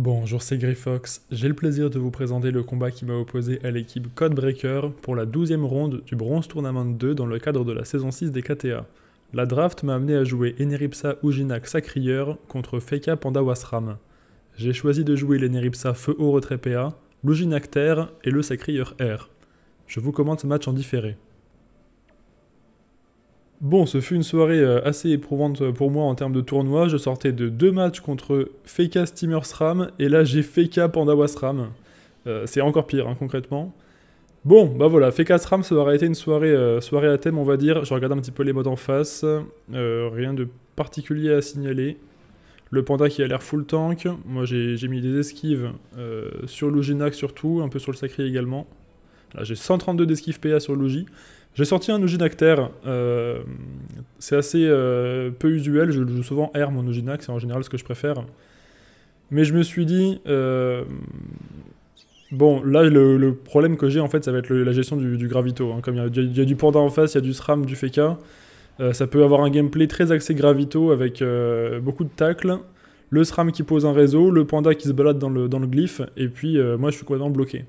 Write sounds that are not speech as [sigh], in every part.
Bonjour, c'est Griffox. J'ai le plaisir de vous présenter le combat qui m'a opposé à l'équipe Codebreaker pour la 12e ronde du Bronze Tournament 2 dans le cadre de la saison 6 des KTA. La draft m'a amené à jouer Eneripsa Uginak Sacrieur contre Feka Wasram. J'ai choisi de jouer l'Eneripsa Feu au retrait PA, l'Uginak Terre et le Sacrieur Air. Je vous commente ce match en différé. Bon, ce fut une soirée euh, assez éprouvante euh, pour moi en termes de tournoi. Je sortais de deux matchs contre Feka Steamer SRAM et là j'ai Feka Pandawa SRAM. Euh, c'est encore pire hein, concrètement. Bon, bah voilà, Feka SRAM, ça aurait été une soirée, soirée à thème, on va dire. Je regarde un petit peu les modes en face. rien de particulier à signaler. Le panda qui a l'air full tank. Moi j'ai mis des esquives sur Nak surtout, un peu sur le sacré également. Là j'ai 132 d'esquives PA sur Logi. J'ai sorti un Oginacter. Euh, c'est assez euh, peu usuel. Je le joue souvent R, mon Oginac, C'est en général ce que je préfère. Mais je me suis dit. Euh, bon, là, le, problème que j'ai, en fait, ça va être la gestion du, Gravito. Hein. Comme il y, a du Panda en face, il y a du SRAM, du Feka. ça peut avoir un gameplay très axé Gravito avec beaucoup de tacles. Le SRAM qui pose un réseau, le Panda qui se balade dans le, dans glyphe. Et puis, moi, je suis quoi dans bloqué.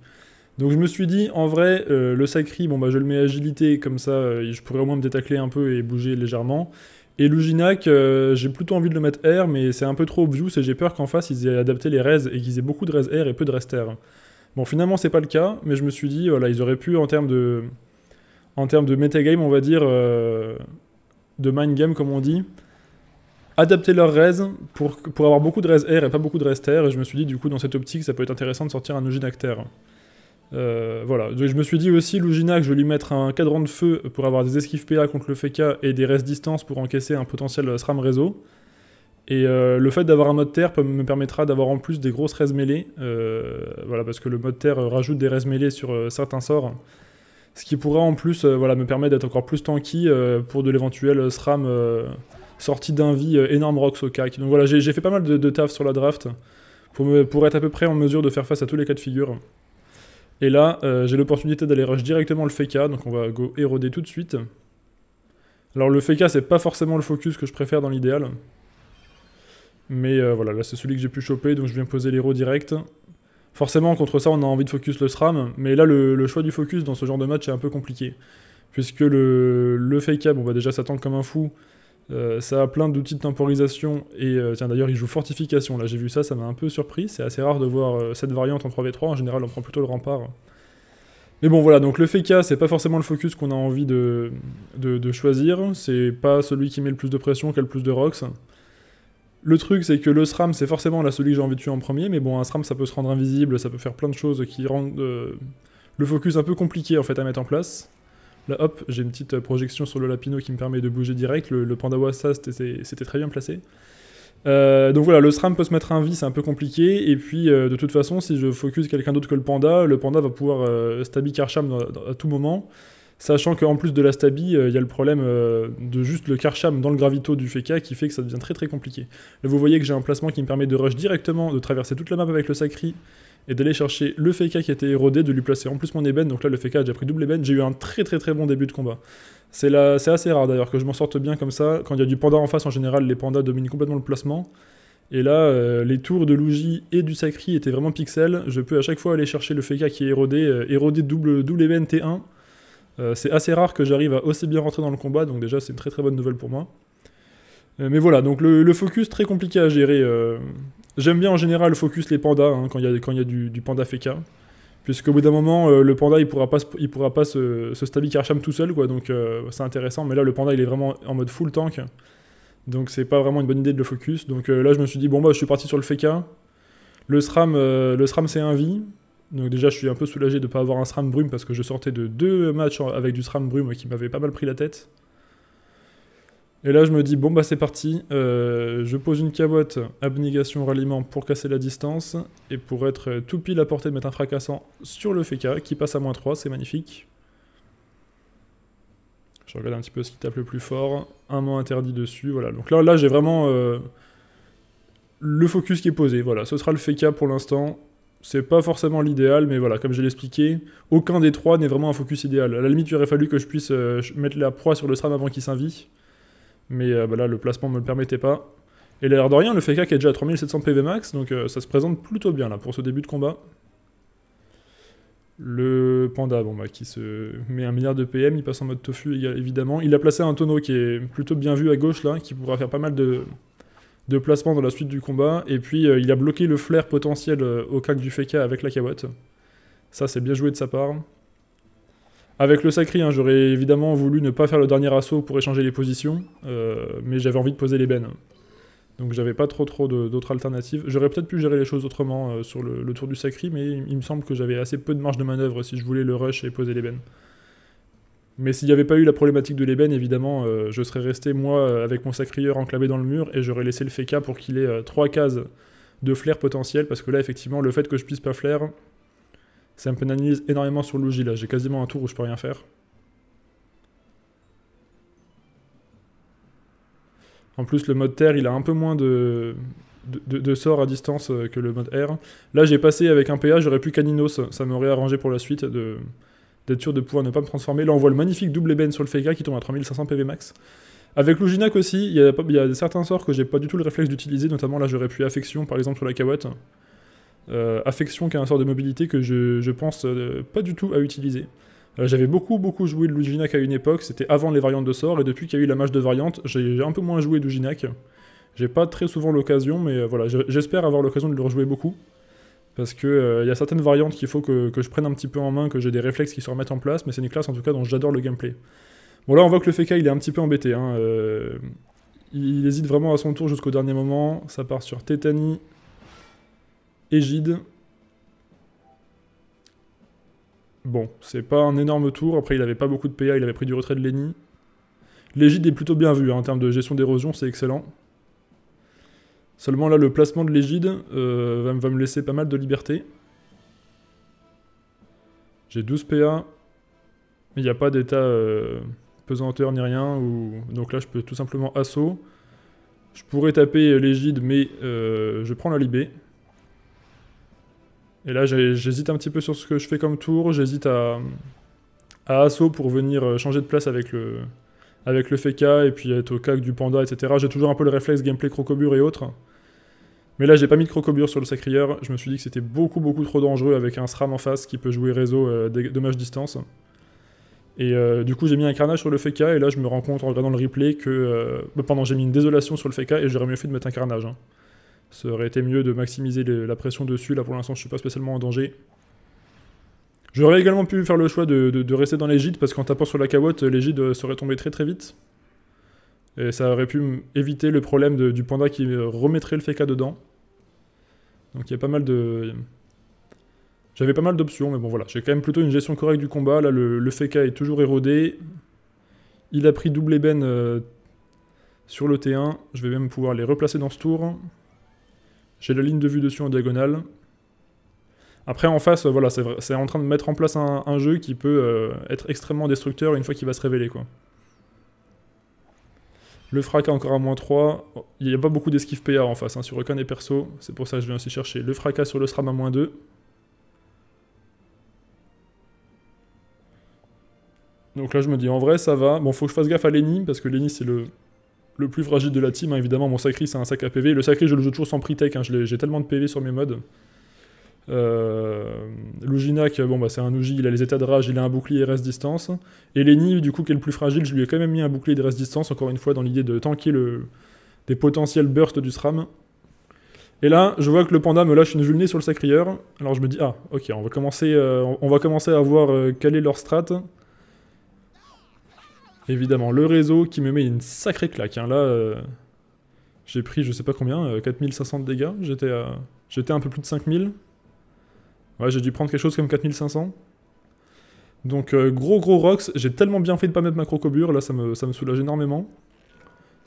Donc je me suis dit, en vrai, euh, le Sacri, bon bah, je le mets agilité, comme ça euh, je pourrais au moins me détacler un peu et bouger légèrement. Et Luginac, euh, j'ai plutôt envie de le mettre air, mais c'est un peu trop obvious et j'ai peur qu'en face ils aient adapté les res et qu'ils aient beaucoup de res air et peu de res terre. Bon finalement c'est pas le cas, mais je me suis dit, voilà, ils auraient pu en termes de... En termes de metagame, on va dire, de mind game comme on dit, adapter leurs res pour, avoir beaucoup de res air et pas beaucoup de res Et je me suis dit, du coup, dans cette optique, ça peut être intéressant de sortir un Luginac terre. Euh, voilà, je me suis dit aussi, que je vais lui mettre un cadran de feu pour avoir des esquives PA contre le FK et des restes distance pour encaisser un potentiel SRAM réseau. Et euh, le fait d'avoir un mode terre me permettra d'avoir en plus des grosses res mêlées, euh, voilà, parce que le mode terre rajoute des res mêlées sur certains sorts, ce qui pourra en plus voilà, me permettre d'être encore plus tanky pour de l'éventuel SRAM sorti d'un vie énorme rocks au CAC. Donc voilà, j'ai fait pas mal de, taf sur la draft pour, pour être à peu près en mesure de faire face à tous les cas de figure. Et là, euh, j'ai l'opportunité d'aller rush directement le Feka, donc on va go éroder tout de suite. Alors le Feka, c'est pas forcément le focus que je préfère dans l'idéal. Mais euh, voilà, là c'est celui que j'ai pu choper, donc je viens poser l'héros direct. Forcément, contre ça, on a envie de focus le SRAM, mais là, le, choix du focus dans ce genre de match est un peu compliqué. Puisque le, le Feka, bah, va déjà, s'attendre comme un fou, euh, ça a plein d'outils de temporisation et euh, tiens d'ailleurs il joue fortification. Là j'ai vu ça, ça m'a un peu surpris. C'est assez rare de voir euh, cette variante en 3v3. En général on prend plutôt le rempart. Mais bon voilà, donc le FK e c'est pas forcément le focus qu'on a envie de, choisir. C'est pas celui qui met le plus de pression qui a le plus de rocks. Le truc c'est que le SRAM c'est forcément là celui que j'ai envie de tuer en premier. Mais bon un SRAM ça peut se rendre invisible, ça peut faire plein de choses qui rendent le focus un peu compliqué en fait à mettre en place. Là, hop, j'ai une petite euh, projection sur le Lapino qui me permet de bouger direct. Le, panda Pandawa, ça, c'était très bien placé. Euh, donc voilà, le SRAM peut se mettre un vie, c'est un peu compliqué. Et puis, euh, de toute façon, si je focus quelqu'un d'autre que le Panda, le Panda va pouvoir stabi Karcham à tout moment. Sachant qu'en plus de la stabi, il y a le problème de juste le Karcham dans le gravito du Feka qui fait que ça devient très très compliqué. Là, vous voyez que j'ai un placement qui me permet de rush directement, de traverser toute la map avec le Sacri et d'aller chercher le Feka qui était érodé, de lui placer en plus mon Eben. Donc là, le Feka, j'ai pris double Eben, J'ai eu un très très très bon début de combat. C'est assez rare d'ailleurs que je m'en sorte bien comme ça. Quand il y a du panda en face, en général, les pandas dominent complètement le placement. Et là, euh, les tours de Luigi et du Sacri étaient vraiment pixels. Je peux à chaque fois aller chercher le Feka qui est érodé, euh, érodé double, double T1. Euh, c'est assez rare que j'arrive à aussi bien rentrer dans le combat, donc déjà c'est une très très bonne nouvelle pour moi. mais voilà, donc le, focus très compliqué à gérer J'aime bien en général focus les pandas hein, quand il y a, quand y a du, du, panda puisque Puisqu'au bout d'un moment, euh, le panda il pourra pas, il pourra pas se, stabiliser stabiliser tout seul, quoi, donc euh, c'est intéressant. Mais là, le panda il est vraiment en mode full tank, donc c'est pas vraiment une bonne idée de le focus. Donc euh, là, je me suis dit, bon, bah je suis parti sur le feka Le SRAM, le SRAM c'est un vie. Donc déjà, je suis un peu soulagé de pas avoir un SRAM brume parce que je sortais de deux matchs avec du SRAM brume qui m'avait pas mal pris la tête. Et là, je me dis, bon, bah c'est parti, euh, je pose une cavotte, abnégation, ralliement pour casser la distance, et pour être tout pile à portée de mettre un fracassant sur le FK, qui passe à moins 3, c'est magnifique. Je regarde un petit peu ce qui tape le plus fort, un mot interdit dessus, voilà. Donc là, là j'ai vraiment euh, le focus qui est posé, voilà, ce sera le FK pour l'instant. C'est pas forcément l'idéal, mais voilà, comme je l'ai expliqué, aucun des trois n'est vraiment un focus idéal. À la limite, il aurait fallu que je puisse euh, mettre la proie sur le SRAM avant qu'il s'invite. Mais euh, bah là, le placement ne me le permettait pas. Et l'air de rien, le FK qui est déjà à 3700 PV max, donc euh, ça se présente plutôt bien là pour ce début de combat. Le panda, bon bah, qui se met un milliard de PM, il passe en mode tofu évidemment. Il a placé un tonneau qui est plutôt bien vu à gauche là, qui pourra faire pas mal de, de placements dans la suite du combat. Et puis euh, il a bloqué le flair potentiel au cac du Feka avec la cabotte. Ça c'est bien joué de sa part. Avec le sacré, hein, j'aurais évidemment voulu ne pas faire le dernier assaut pour échanger les positions, euh, mais j'avais envie de poser l'ébène. Donc j'avais pas trop trop d'autres alternatives. J'aurais peut-être pu gérer les choses autrement euh, sur le, tour du sacré, mais il, me semble que j'avais assez peu de marge de manœuvre si je voulais le rush et poser l'ébène. Mais s'il n'y avait pas eu la problématique de l'ébène, évidemment, euh, je serais resté moi avec mon sacrieur enclavé dans le mur et j'aurais laissé le Feka pour qu'il ait trois cases de flair potentiel, parce que là, effectivement, le fait que je puisse pas flair, ça me pénalise énormément sur le là. J'ai quasiment un tour où je peux rien faire. En plus, le mode terre, il a un peu moins de, de, sorts à distance euh, que le mode air. Là, j'ai passé avec un PA, j'aurais pu Caninos. Ça m'aurait arrangé pour la suite de d'être sûr de pouvoir ne pas me transformer. Là, on voit le magnifique double ébène sur le Fega qui tombe à 3500 PV max. Avec l'Ujinak aussi, il y, a certains sorts que j'ai pas du tout le réflexe d'utiliser, notamment là j'aurais pu Affection par exemple sur la Kawatt. Euh, affection qui a un sort de mobilité que je, pense euh, pas du tout à utiliser. Euh, j'avais beaucoup beaucoup joué de Luginac à une époque, c'était avant les variantes de sort, et depuis qu'il y a eu la match de variantes, j'ai un peu moins joué de J'ai pas très souvent l'occasion, mais voilà, j'espère avoir l'occasion de le rejouer beaucoup. Parce que il y a certaines variantes qu'il faut que, je prenne un petit peu en main, que j'ai des réflexes qui se remettent en place, mais c'est une classe en tout cas dont j'adore le gameplay. Bon là on voit que le Feka il est un petit peu embêté. Hein, il, hésite vraiment à son tour jusqu'au dernier moment. Ça part sur Tétanie, Égide. Bon, c'est pas un énorme tour. Après, il avait pas beaucoup de PA, il avait pris du retrait de Lenny. L'égide est plutôt bien vu hein, en termes de gestion d'érosion, c'est excellent. Seulement là, le placement de l'égide euh, va, me laisser pas mal de liberté. J'ai 12 PA. Il n'y a pas d'état euh, pesanteur ni rien. Ou... Donc là, je peux tout simplement assaut. Je pourrais taper euh, l'égide, mais je prends la libé. Et là, j'hésite un petit peu sur ce que je fais comme tour. J'hésite à, assaut pour venir euh, changer de place avec le, avec le Feka et puis être au cac du Panda, etc. J'ai toujours un peu le réflexe gameplay crocobure et autres. Mais là, j'ai pas mis de crocobure sur le sacrieur. Je me suis dit que c'était beaucoup, beaucoup trop dangereux avec un SRAM en face qui peut jouer réseau euh, dommage distance. Et euh, du coup, j'ai mis un carnage sur le Feka et là, je me rends compte en regardant le replay que. Bah, pendant, j'ai mis une désolation sur le Feka et j'aurais mieux fait de mettre un carnage. Hein. Ça aurait été mieux de maximiser la pression dessus. Là, pour l'instant, je suis pas spécialement en danger. J'aurais également pu faire le choix de, rester dans l'égide, parce qu'en tapant sur la cavotte, l'égide euh, serait tombée très très vite. Et ça aurait pu éviter le problème du panda qui euh, remettrait le FECA dedans. Donc il y a pas mal de... J'avais pas mal d'options, mais bon voilà. J'ai quand même plutôt une gestion correcte du combat. Là, le, FECA est toujours érodé. Il a pris double ébène euh, sur le T1. Je vais même pouvoir les replacer dans ce tour. J'ai la ligne de vue dessus en diagonale. Après, en face, voilà, c'est en train de mettre en place un, jeu qui peut euh, être extrêmement destructeur une fois qu'il va se révéler, quoi. Le fracas encore à moins 3. Il n'y a pas beaucoup d'esquive PA en face, hein, sur aucun et persos. C'est pour ça que je viens aussi chercher le fracas sur le SRAM à moins 2. Donc là, je me dis, en vrai, ça va. Bon, faut que je fasse gaffe à Lenny, parce que Lenny, c'est le, le plus fragile de la team. Hein, évidemment, mon Sacri, c'est un sac à PV. Le Sacri, je le joue toujours sans pre-tech. Hein, j'ai tellement de PV sur mes modes. Euh, bon, bah, c'est un Uji, il a les états de rage, il a un bouclier RS distance. Et Lenny, du coup, qui est le plus fragile, je lui ai quand même mis un bouclier de RS distance, encore une fois, dans l'idée de tanker le, des potentiels bursts du SRAM. Et là, je vois que le panda me lâche une vulnée sur le sacrieur. Alors je me dis, ah, ok, on va commencer, euh, on va commencer à voir euh, quelle est leur strat. Évidemment, le réseau qui me met une sacrée claque. Hein. Là, euh, j'ai pris je sais pas combien, 4500 euh, de dégâts. J'étais un peu plus de 5000. Ouais, j'ai dû prendre quelque chose comme 4500. Donc euh, gros gros rocks, j'ai tellement bien fait de pas mettre ma crocobure, là ça me, soulage énormément.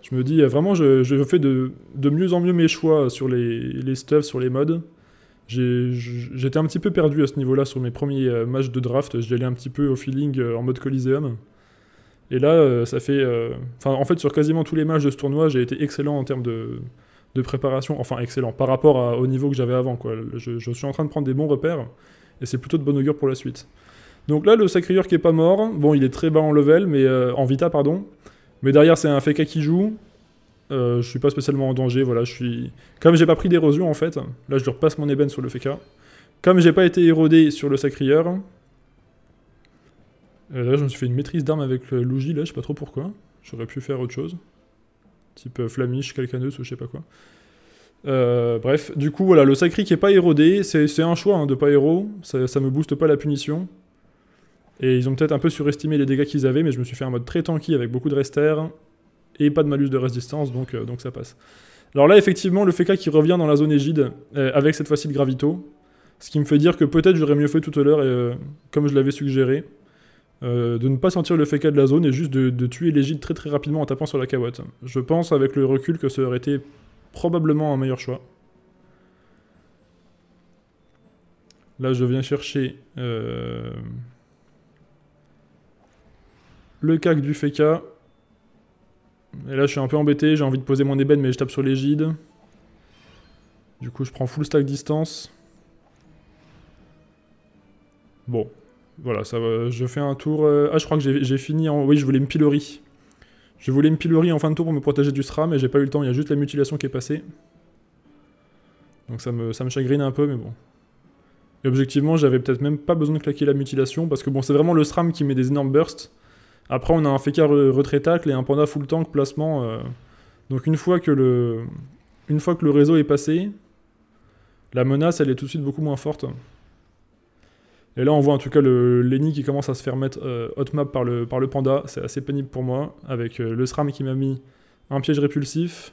Je me dis vraiment je, fais de, mieux en mieux mes choix sur les, les stuffs, sur les mods. J'étais un petit peu perdu à ce niveau-là sur mes premiers matchs de draft, j'y un petit peu au feeling en mode Coliseum. Et là, euh, ça fait. Euh, en fait, sur quasiment tous les matchs de ce tournoi, j'ai été excellent en termes de, préparation. Enfin, excellent par rapport au niveau que j'avais avant. Je, suis en train de prendre des bons repères et c'est plutôt de bon augure pour la suite. Donc là, le Sacrieur qui est pas mort. Bon, il est très bas en level, mais euh, en vita, pardon. Mais derrière, c'est un Feka qui joue. Je je suis pas spécialement en danger. Voilà, je suis. Comme j'ai pas pris d'érosion en fait, là je repasse mon ébène sur le Feka. Comme j'ai pas été érodé sur le Sacrieur, euh, là, je me suis fait une maîtrise d'armes avec euh, Luigi, là, je sais pas trop pourquoi. J'aurais pu faire autre chose. Type euh, Flamiche, Calcaneus ou je sais pas quoi. bref, du coup, voilà, le Sacri qui est pas érodé, c'est un choix hein, de pas héros, ça, ça, me booste pas la punition. Et ils ont peut-être un peu surestimé les dégâts qu'ils avaient, mais je me suis fait un mode très tanky avec beaucoup de restère et pas de malus de résistance, donc, ça passe. Alors là, effectivement, le FK qui revient dans la zone égide, avec cette fois-ci de Gravito, ce qui me fait dire que peut-être j'aurais mieux fait tout à l'heure, comme je l'avais suggéré. Euh, de ne pas sentir le feca de la zone et juste de, tuer l'égide très très rapidement en tapant sur la cabotte. Je pense avec le recul que ça aurait été probablement un meilleur choix. Là je viens chercher euh, le cac du feca. Et là je suis un peu embêté, j'ai envie de poser mon ébène mais je tape sur l'égide. Du coup je prends full stack distance. Bon, voilà, ça, je fais un tour. Euh, ah, je crois que j'ai fini en. Oui, je voulais me pilori. Je voulais me pilori en fin de tour pour me protéger du SRAM, mais j'ai pas eu le temps. Il y a juste la mutilation qui est passée. Donc ça me, chagrine un peu, mais bon. Et objectivement, j'avais peut-être même pas besoin de claquer la mutilation, parce que bon, c'est vraiment le SRAM qui met des énormes bursts. Après, on a un FK retraitacle et un Panda full tank placement. Euh. Donc une fois, que le... une fois que le réseau est passé, la menace, elle est tout de suite beaucoup moins forte. Et là, on voit en tout cas le Lenny qui commence à se faire mettre hot euh, hotmap par le, par le panda. C'est assez pénible pour moi, avec euh, le SRAM qui m'a mis un piège répulsif.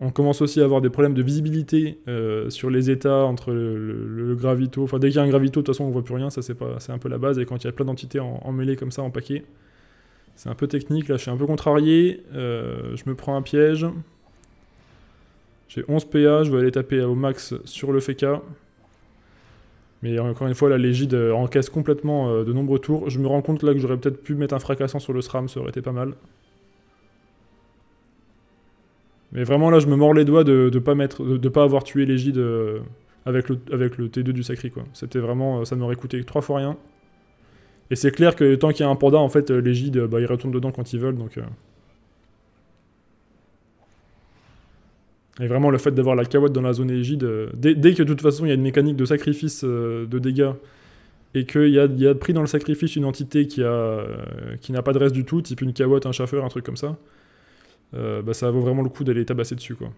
On commence aussi à avoir des problèmes de visibilité euh, sur les états entre le, gravito. Enfin, dès qu'il y a un gravito, de toute façon, on voit plus rien. Ça, c'est pas, un peu la base. Et quand il y a plein d'entités en, mêlée comme ça, en paquet, c'est un peu technique. Là, je suis un peu contrarié. je me prends un piège. J'ai 11 PA. Je vais aller taper au max sur le FK. Mais encore une fois, la Légide euh, encaisse complètement euh, de nombreux tours. Je me rends compte là que j'aurais peut-être pu mettre un fracassant sur le SRAM, ça aurait été pas mal. Mais vraiment là, je me mords les doigts de ne pas, mettre, de, pas avoir tué Légide euh, avec le, avec le T2 du sacré. quoi. C'était vraiment... ça m'aurait coûté trois fois rien. Et c'est clair que tant qu'il y a un panda, en fait, Légide, bah, ils retourne dedans quand ils veulent, donc... Et vraiment, le fait d'avoir la caouette dans la zone égide, euh, dès, que de toute façon il y a une mécanique de sacrifice euh, de dégâts et qu'il y a, pris dans le sacrifice une entité qui, a, euh, qui n'a pas de reste du tout, type une caouette, un chauffeur, un truc comme ça, bah, ça vaut vraiment le coup d'aller tabasser dessus. quoi.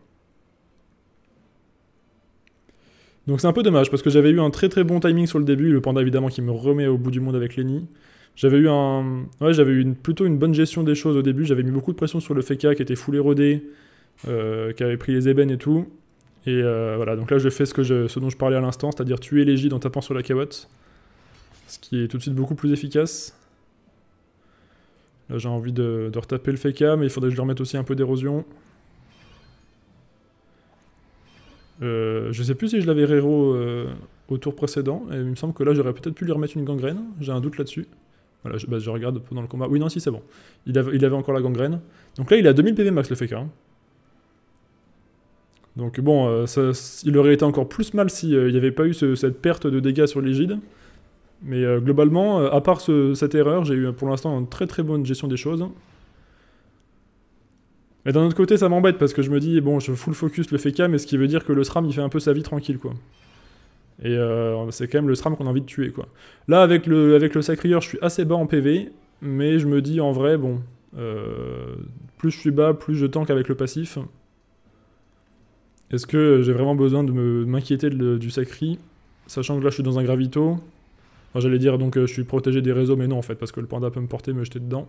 Donc c'est un peu dommage parce que j'avais eu un très très bon timing sur le début, le panda évidemment qui me remet au bout du monde avec Lenny. J'avais eu un, ouais, j'avais eu plutôt une bonne gestion des choses au début. J'avais mis beaucoup de pression sur le Feka qui était full érodé, euh, qui avait pris les ébènes et tout. Et euh, voilà, donc là je fais ce, que je, ce dont je parlais à l'instant, c'est-à-dire tuer l'égide en tapant sur la cabotte. Ce qui est tout de suite beaucoup plus efficace. Là j'ai envie de, de, retaper le Feka, mais il faudrait que je lui remette aussi un peu d'érosion. Euh, je sais plus si je l'avais réro euh, au tour précédent, et il me semble que là j'aurais peut-être pu lui remettre une gangrène, j'ai un doute là-dessus. Voilà, je, bah, je, regarde pendant le combat. Oui, non, si, c'est bon. Il avait, il avait, encore la gangrène. Donc là, il a 2000 PV max, le FK. Donc bon, euh, il aurait été encore plus mal s'il euh, n'y avait pas eu cette perte de dégâts sur l'égide. Mais euh, globalement, à part cette erreur, j'ai eu pour l'instant une très très bonne gestion des choses. Mais d'un autre côté, ça m'embête parce que je me dis, bon, je full focus le FK, mais ce qui veut dire que le SRAM, il fait un peu sa vie tranquille, quoi. Et c'est quand même le SRAM qu'on a envie de tuer, quoi. Là, avec le, avec le Sacrieur, je suis assez bas en PV, mais je me dis, en vrai, bon, plus je suis bas, plus je tank avec le passif. Est-ce que j'ai vraiment besoin de m'inquiéter du sacri, sachant que là je suis dans un gravito J'allais dire donc euh, je suis protégé des réseaux, mais non en fait, parce que le panda peut me porter, me jeter dedans.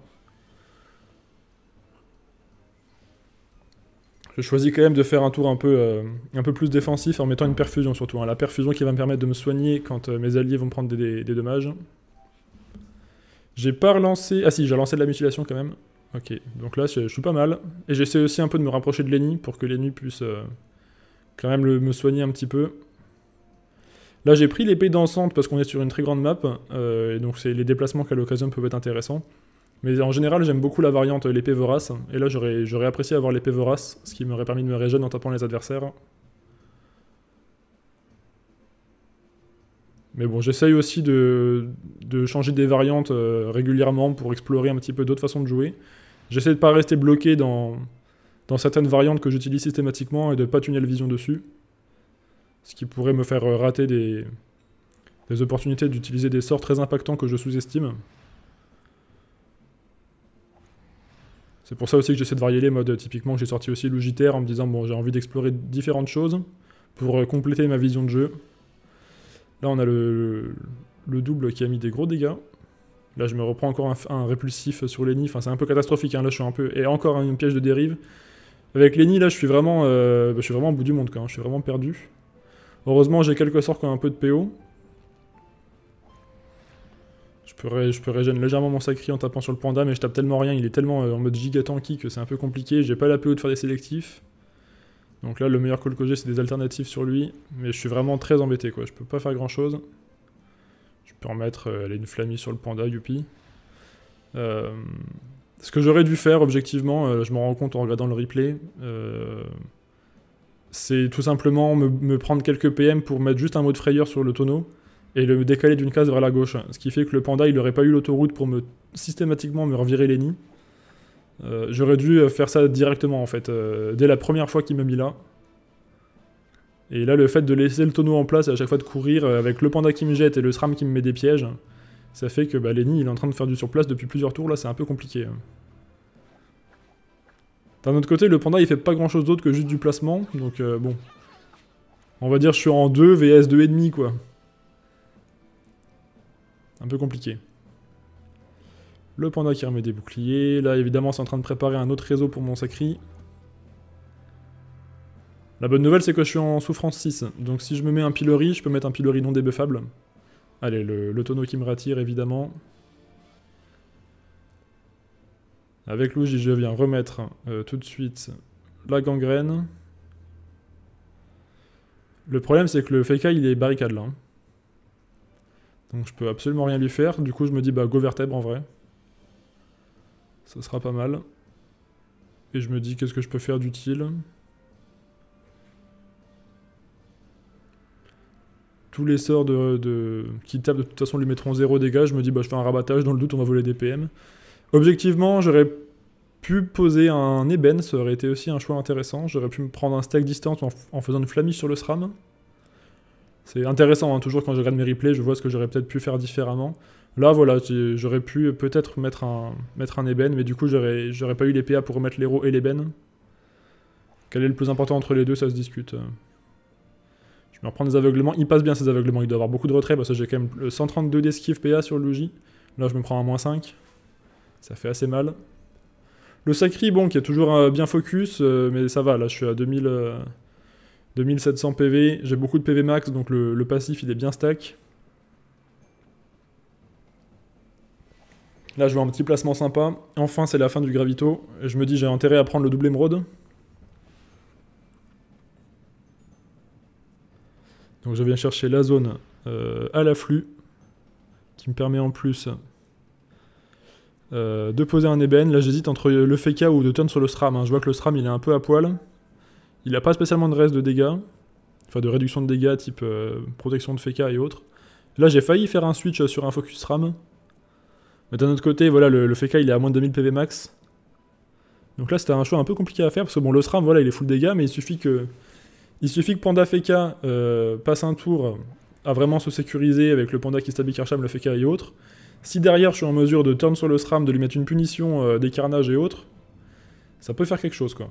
Je choisis quand même de faire un tour un peu, euh, un peu plus défensif en mettant une perfusion surtout. Hein. La perfusion qui va me permettre de me soigner quand euh, mes alliés vont prendre des, dommages. J'ai pas relancé... Ah si, j'ai relancé de la mutilation quand même. Ok, donc là je, suis pas mal. Et j'essaie aussi un peu de me rapprocher de l'ennemi pour que l'ennemi puisse... Quand même le, me soigner un petit peu. Là, j'ai pris l'épée dansante parce qu'on est sur une très grande map, euh, et donc c'est les déplacements qu'à l'occasion peuvent être intéressants. Mais en général, j'aime beaucoup la variante euh, l'épée vorace, et là, j'aurais apprécié avoir l'épée vorace, ce qui m'aurait permis de me régénérer en tapant les adversaires. Mais bon, j'essaye aussi de, changer des variantes euh, régulièrement pour explorer un petit peu d'autres façons de jouer. J'essaie de pas rester bloqué dans, dans certaines variantes que j'utilise systématiquement et de pas la vision dessus. Ce qui pourrait me faire rater des, opportunités d'utiliser des sorts très impactants que je sous-estime. C'est pour ça aussi que j'essaie de varier les modes. Typiquement, j'ai sorti aussi Logitaire en me disant bon, j'ai envie d'explorer différentes choses pour euh, compléter ma vision de jeu. Là, on a le, double qui a mis des gros dégâts. Là, je me reprends encore un, répulsif sur les nids. Enfin, c'est un peu catastrophique. Hein. Là, je suis un peu. Et encore une piège de dérive. Avec Lenny, là, je suis vraiment, euh, je suis vraiment au bout du monde, quand hein. Je suis vraiment perdu. Heureusement, j'ai quelques sorts qui ont un peu de PO. Je peux, je régénérer légèrement mon sacri en tapant sur le panda, mais je tape tellement rien, il est tellement euh, en mode giga tanky que c'est un peu compliqué. J'ai pas la PO de faire des sélectifs. Donc là, le meilleur call que j'ai, c'est des alternatives sur lui. Mais je suis vraiment très embêté, quoi. Je peux pas faire grand-chose. Je peux en mettre, euh, une flamie sur le panda, youpi. Euh, ce que j'aurais dû faire, objectivement, euh, je me rends compte en regardant le replay, euh, c'est tout simplement me, prendre quelques PM pour mettre juste un mot de frayeur sur le tonneau et le décaler d'une case vers la gauche. Ce qui fait que le panda, il n'aurait pas eu l'autoroute pour me systématiquement me revirer les nids. Euh, j'aurais dû faire ça directement, en fait, dès la première fois qu'il m'a mis là. Et là, le fait de laisser le tonneau en place et à chaque fois de courir avec le panda qui me jette et le SRAM qui me met des pièges, ça fait que bah, Lenny, il est en train de faire du surplace depuis plusieurs tours, là, c'est un peu compliqué. Hein. D'un autre côté, le panda, il fait pas grand-chose d'autre que juste du placement, donc euh, bon. On va dire je suis en 2 vs 2,5, quoi. Un peu compliqué. Le panda qui remet des boucliers. Là, évidemment, c'est en train de préparer un autre réseau pour mon sacri. La bonne nouvelle, c'est que je suis en souffrance 6. Donc si je me mets un pilori, je peux mettre un pilori non débuffable. Allez, le, tonneau qui me rattire, évidemment. Avec Luigi, je viens remettre euh, tout de suite la gangrène. Le problème, c'est que le Feika, il est barricade, là. Hein. Donc je peux absolument rien lui faire. Du coup, je me dis, bah, go vertèbre, en vrai. Ça sera pas mal. Et je me dis, qu'est-ce que je peux faire d'utile tous les sorts de, qui tapent de toute façon lui mettront 0 dégâts. Je me dis, bah, je fais un rabattage, dans le doute, on va voler des PM. Objectivement, j'aurais pu poser un ébène, ça aurait été aussi un choix intéressant. J'aurais pu me prendre un stack distance en, faisant une flamiche sur le SRAM. C'est intéressant, hein, toujours quand je regarde mes replays, je vois ce que j'aurais peut-être pu faire différemment. Là, voilà, j'aurais pu peut-être mettre un, mettre un ébène, mais du coup, j'aurais pas eu les PA pour remettre l'héros et l'ébène. Quel est le plus important entre les deux, ça se discute. Il des aveuglements. Il passe bien ces aveuglements. Il doit avoir beaucoup de retrait, parce que j'ai quand même le 132 d'esquive PA sur le logis. Là, je me prends un moins 5. Ça fait assez mal. Le Sacri, bon, qui est toujours euh, bien focus, euh, mais ça va. Là, je suis à 2000, 2700 PV. J'ai beaucoup de PV max, donc le, passif, il est bien stack. Là, je vois un petit placement sympa. Enfin, c'est la fin du Gravito. Je me dis, j'ai intérêt à prendre le double émeraude. Donc je viens chercher la zone euh, à l'afflux, qui me permet en plus euh, de poser un ébène. Là j'hésite entre le feka ou de turn sur le SRAM. Hein. Je vois que le SRAM il est un peu à poil. Il n'a pas spécialement de reste de dégâts, enfin de réduction de dégâts type euh, protection de FK et autres. Là j'ai failli faire un switch sur un focus SRAM. Mais d'un autre côté, voilà, le, FK il est à moins de 2000 PV max. Donc là c'était un choix un peu compliqué à faire parce que bon le SRAM voilà il est full dégâts mais il suffit que il suffit que Panda Feka euh, passe un tour à vraiment se sécuriser avec le Panda qui stabilise Karcham, le Feka et autres. Si derrière je suis en mesure de turn sur le SRAM, de lui mettre une punition, décarnage euh, des carnages et autres, ça peut faire quelque chose quoi.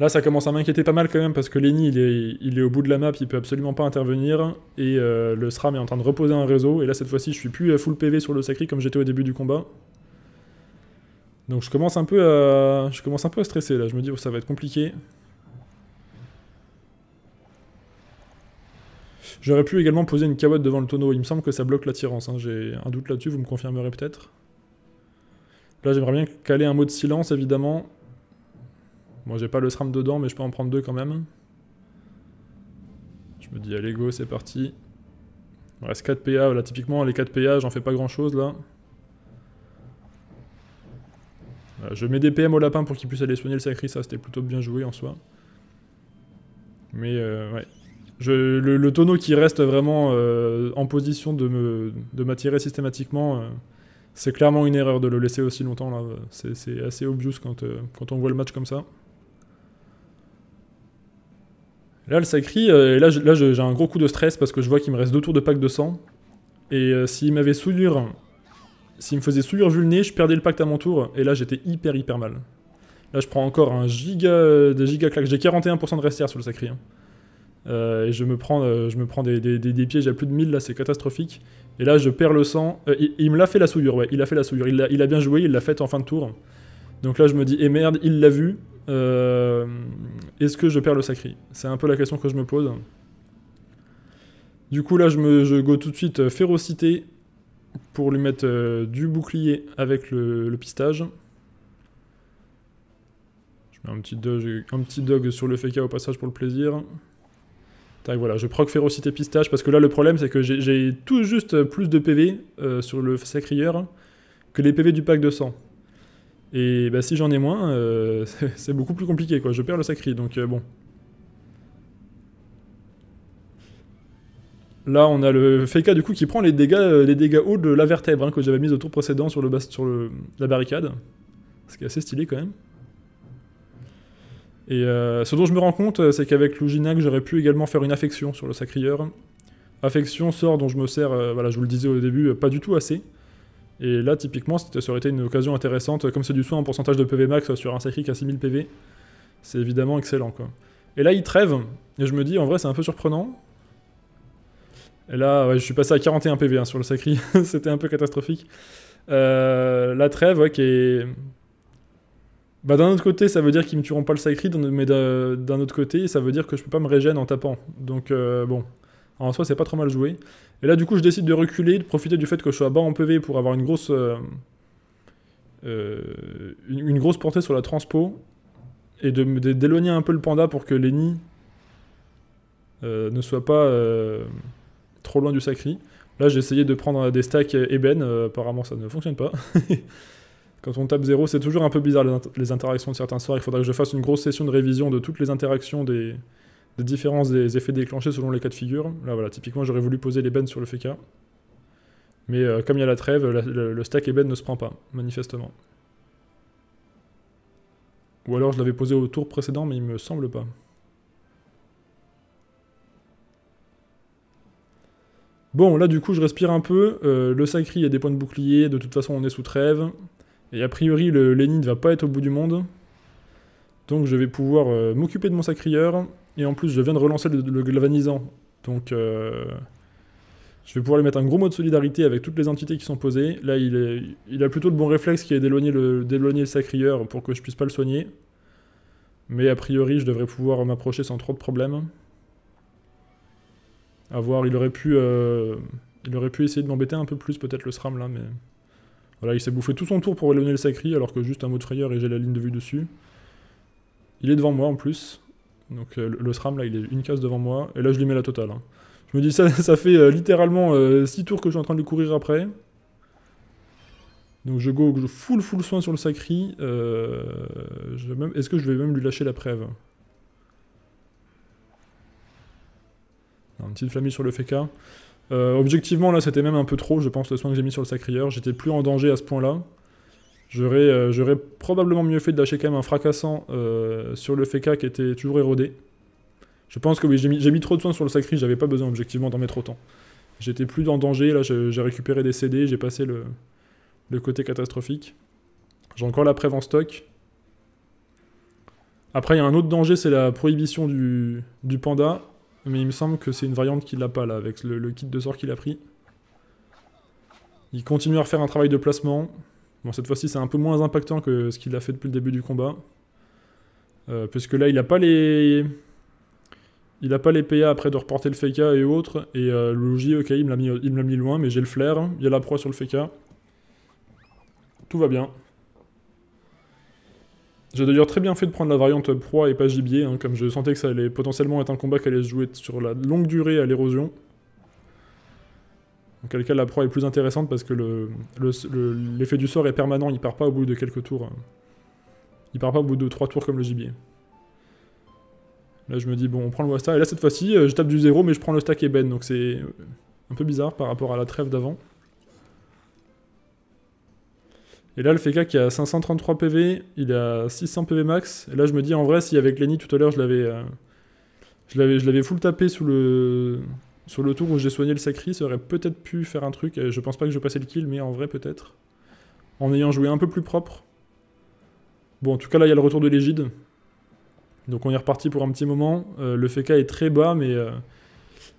Là ça commence à m'inquiéter pas mal quand même parce que Lenny il est, il est, au bout de la map, il peut absolument pas intervenir et euh, le SRAM est en train de reposer un réseau et là cette fois-ci je suis plus full PV sur le Sacri comme j'étais au début du combat. Donc je commence un peu à, je commence un peu à stresser là, je me dis oh, ça va être compliqué. J'aurais pu également poser une cabotte devant le tonneau. Il me semble que ça bloque l'attirance. Hein. J'ai un doute là-dessus, vous me confirmerez peut-être. Là, j'aimerais bien caler un mot de silence, évidemment. Moi, bon, j'ai pas le SRAM dedans, mais je peux en prendre deux quand même. Je me dis, allez, go, c'est parti. Il reste 4 PA. Là, typiquement, les 4 PA, j'en fais pas grand-chose, là. je mets des PM au lapin pour qu'il puisse aller soigner le sacré, Ça, c'était plutôt bien joué, en soi. Mais, euh, ouais le, tonneau qui reste vraiment euh, en position de, me, m'attirer systématiquement, euh, c'est clairement une erreur de le laisser aussi longtemps. Là. C'est, assez obvious euh, quand, on voit le match comme ça. Là, le Sacri, et là, j'ai un gros coup de stress parce que je vois qu'il me reste deux tours de pack de sang. Et s'il m'avait souillure, s'il me faisait souillure vu le nez, je perdais le pacte à mon tour. Et là, j'étais hyper, hyper mal. Là, je prends encore un giga, des giga claques. J'ai 41% de restière sur le Sacri. Hein. Euh, et je me prends, euh, des, pièges à plus de 1000, là c'est catastrophique. Et là je perds le sang. Euh, il, me l'a fait la souillure, ouais, il a fait la souillure. Il a, bien joué, il l'a faite en fin de tour. Donc là je me dis, eh merde, il l'a vu. Est-ce que je perds le sacré C'est un peu la question que je me pose. Du coup là je, me, go tout de suite férocité pour lui mettre du bouclier avec le, pistage. Je mets un petit, dog, un petit dog sur le FK au passage pour le plaisir. Tac, voilà, je proc férocité pistache parce que là, le problème, c'est que j'ai tout juste plus de PV euh, sur le sacrieur que les PV du pack de sang. Et bah, si j'en ai moins, euh, [laughs] c'est beaucoup plus compliqué, quoi. Je perds le sacri, donc euh, bon. Là, on a le Feka du coup, qui prend les dégâts, les dégâts hauts de la vertèbre hein, que j'avais mis au tour précédent sur, le sur la barricade. Ce qui est assez stylé, quand même. Et euh, ce dont je me rends compte, euh, c'est qu'avec Luginac, j'aurais pu également faire une affection sur le Sacrieur. Affection, sort dont je me sers, euh, voilà, je vous le disais au début, pas du tout assez. Et là, typiquement, ça aurait été une occasion intéressante. Comme c'est du soin en pourcentage de PV max sur un sacri qui a 6000 PV, c'est évidemment excellent. Quoi. Et là, il trêve. Et je me dis, en vrai, c'est un peu surprenant. Et là, je suis passé à 41 PV hein, sur le sacri. [laughs] C'était un peu catastrophique. la trêve, ouais, qui est bah, d'un autre côté, ça veut dire qu'ils me tueront pas le sacré. mais d'un autre côté, ça veut dire que je peux pas me régénérer en tapant. Donc, euh, bon. En soi, c'est pas trop mal joué. Et là, du coup, je décide de reculer, de profiter du fait que je sois bas en PV pour avoir une grosse. Euh, euh, une, grosse portée sur la transpo. Et d'éloigner de, d'éloigner un peu le panda pour que les nids ne soit pas trop loin du sacré. Là, j'ai essayé de prendre des stacks ébène, apparemment ça ne fonctionne pas. [laughs] Quand on tape 0 c'est toujours un peu bizarre les, interactions de certains sorts. Il faudrait que je fasse une grosse session de révision de toutes les interactions des, différences des effets déclenchés selon les cas de figure. Là, voilà, typiquement, j'aurais voulu poser les sur le FK. Mais euh, comme il y a la trêve, le, stack ébène ne se prend pas, manifestement. Ou alors je l'avais posé au tour précédent, mais il me semble pas. Bon, là du coup je respire un peu, euh, le sacri a des points de bouclier, de toute façon on est sous trêve. Et a priori, le Léni ne va pas être au bout du monde. Donc je vais pouvoir euh, m'occuper de mon sacrieur. Et en plus, je viens de relancer le, galvanisant. Donc euh, je vais pouvoir lui mettre un gros mot de solidarité avec toutes les entités qui sont posées. Là, il, a plutôt le bon réflexe qui est d'éloigner le, le sacrieur pour que je puisse pas le soigner. Mais a priori, je devrais pouvoir m'approcher sans trop de problèmes. A voir, il aurait pu, euh, il aurait pu essayer de m'embêter un peu plus peut-être le SRAM là, mais... Voilà, il s'est bouffé tout son tour pour éloigner le Sacri, alors que juste un mot de frayeur et j'ai la ligne de vue dessus. Il est devant moi en plus. Donc euh, le SRAM là, il est une case devant moi. Et là, je lui mets la totale. Hein. Je me dis, [laughs] ça, ça fait euh, littéralement 6 euh, tours que je suis en train de lui courir après. Donc je go, je full full soin sur le Sacri. Est-ce que je vais même lui lâcher la prêve Un petit flamme sur le FK. Euh, objectivement, là, c'était même un peu trop, je pense, le soin que j'ai mis sur le sacrieur. J'étais plus en danger à ce point-là. J'aurais euh, probablement mieux fait de lâcher quand même un fracassant euh, sur le Feka qui était toujours érodé. Je pense que oui, j'ai mis, trop de soins sur le sacri, j'avais pas besoin objectivement d'en mettre autant. J'étais plus en danger, là j'ai récupéré des CD, j'ai passé le, côté catastrophique. J'ai encore la preuve en stock. Après, il y a un autre danger, c'est la prohibition du, du panda. Mais il me semble que c'est une variante qu'il n'a pas là, avec le, kit de sort qu'il a pris. Il continue à refaire un travail de placement. Bon, cette fois-ci, c'est un peu moins impactant que ce qu'il a fait depuis le début du combat. Euh, puisque là, il n'a pas les... Il n'a pas les PA après de reporter le Feka et autres. Et euh, le Luigi, ok, e il me l'a mis, mis, loin, mais j'ai le flair. Il y a la proie sur le Feka. Tout va bien. J'ai d'ailleurs très bien fait de prendre la variante proie et pas gibier, hein, comme je sentais que ça allait potentiellement être un combat qui allait se jouer sur la longue durée à l'érosion. En quel cas, la proie est plus intéressante parce que l'effet du sort est permanent, il part pas au bout de quelques tours. Hein. Il part pas au bout de 3 tours comme le gibier. Là, je me dis, bon, on prend le Wasta. Et là, cette fois-ci, euh, je tape du 0, mais je prends le stack Eben, donc c'est un peu bizarre par rapport à la trêve d'avant. Et là, le Feka qui a 533 PV, il a 600 PV max. Et là, je me dis, en vrai, si avec Lenny tout à l'heure, euh, je l'avais, je l'avais, full tapé sous le, sur le tour où j'ai soigné le Sacri, ça aurait peut-être pu faire un truc. Euh, je pense pas que je passais le kill, mais en vrai, peut-être. En ayant joué un peu plus propre. Bon, en tout cas, là, il y a le retour de l'égide. Donc, on est reparti pour un petit moment. Euh, le Feka est très bas, mais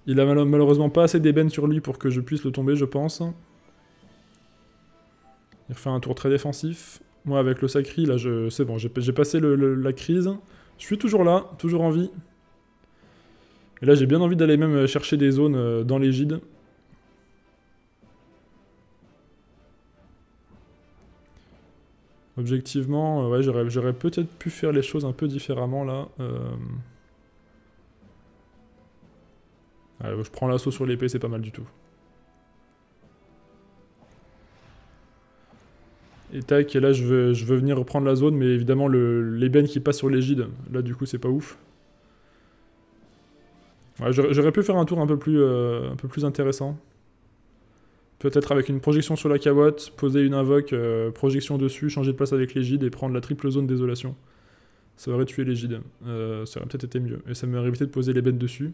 il a malheureusement pas assez d'ébène sur lui pour que je puisse le tomber, je pense. Il refait un tour très défensif. Moi, avec le Sacri, là, je... c'est bon, j'ai passé la crise. Je suis toujours là, toujours en vie. Et là, j'ai bien envie d'aller même chercher des zones euh, dans l'égide. Objectivement, euh, ouais, j'aurais peut-être pu faire les choses un peu différemment, là. Euh. je prends l'assaut sur l'épée, c'est pas mal du tout. Et tac, et là je veux, venir reprendre la zone, mais évidemment l'ébène qui passe sur l'égide, là du coup c'est pas ouf. J'aurais pu faire un tour euh, un peu plus, intéressant. Peut-être avec une projection sur la cavotte, poser une invoque, euh, projection dessus, changer de place avec l'égide et prendre la triple zone désolation. Ça aurait tué l'égide. Euh, ça aurait peut-être été mieux. Et ça m'aurait évité de poser l'ébène dessus.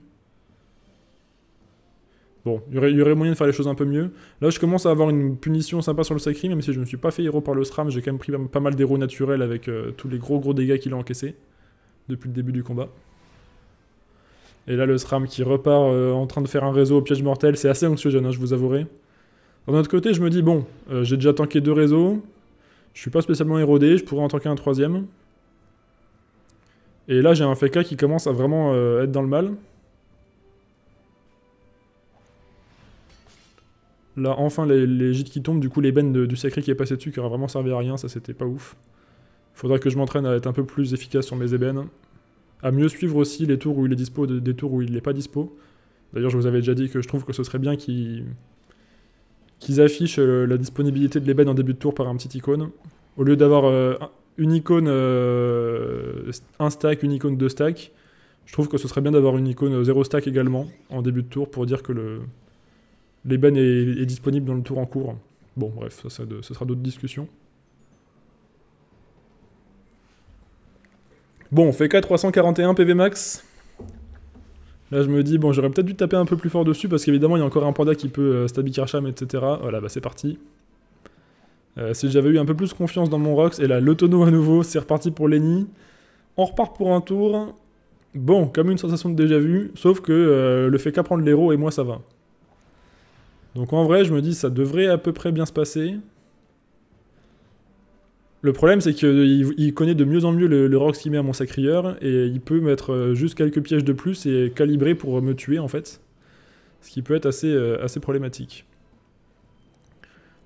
Bon, il y, aurait, moyen de faire les choses un peu mieux. Là, je commence à avoir une punition sympa sur le Sacri, même si je ne me suis pas fait héros par le SRAM, j'ai quand même pris pas mal d'héros naturels avec euh, tous les gros gros dégâts qu'il a encaissés depuis le début du combat. Et là, le SRAM qui repart euh, en train de faire un réseau au piège mortel, c'est assez anxiogène, hein, je vous avouerai. D'un autre côté, je me dis, bon, euh, j'ai déjà tanké deux réseaux, je suis pas spécialement érodé, je pourrais en tanker un troisième. Et là, j'ai un FK qui commence à vraiment être dans le mal. Là, enfin, les, gîtes qui tombent, du coup, l'ébène du sacré qui est passé dessus, qui aura vraiment servi à rien, ça c'était pas ouf. Faudrait que je m'entraîne à être un peu plus efficace sur mes ébènes. À mieux suivre aussi les tours où il est dispo, des tours où il n'est pas dispo. D'ailleurs, je vous avais déjà dit que je trouve que ce serait bien qu'ils affichent euh, la disponibilité de l'ébène en début de tour par un petit icône. Au lieu d'avoir euh, une icône, euh, un stack, une icône, deux stacks, je trouve que ce serait bien d'avoir une icône zéro stack également en début de tour pour dire que le, L'Eben est, disponible dans le tour en cours. Bon, bref, ça, sera d'autres discussions. Bon, FK 341 PV max. Là, je me dis, bon, j'aurais peut-être dû taper un peu plus fort dessus, parce qu'évidemment, il y a encore un panda qui peut stabiliser Stabi etc. Voilà, bah c'est parti. Euh, si j'avais eu un peu plus confiance dans mon Rox, et là, le tonneau à nouveau, c'est reparti pour Lenny. On repart pour un tour. Bon, comme une sensation de déjà vu, sauf que euh, le FK prend l'héros et moi ça va. Donc en vrai, je me dis, ça devrait à peu près bien se passer. Le problème, c'est qu'il connaît de mieux en mieux le, le rock qu'il met à mon sacrieur, et il peut mettre euh, juste quelques pièges de plus et calibrer pour me tuer, en fait. Ce qui peut être assez, euh, assez problématique.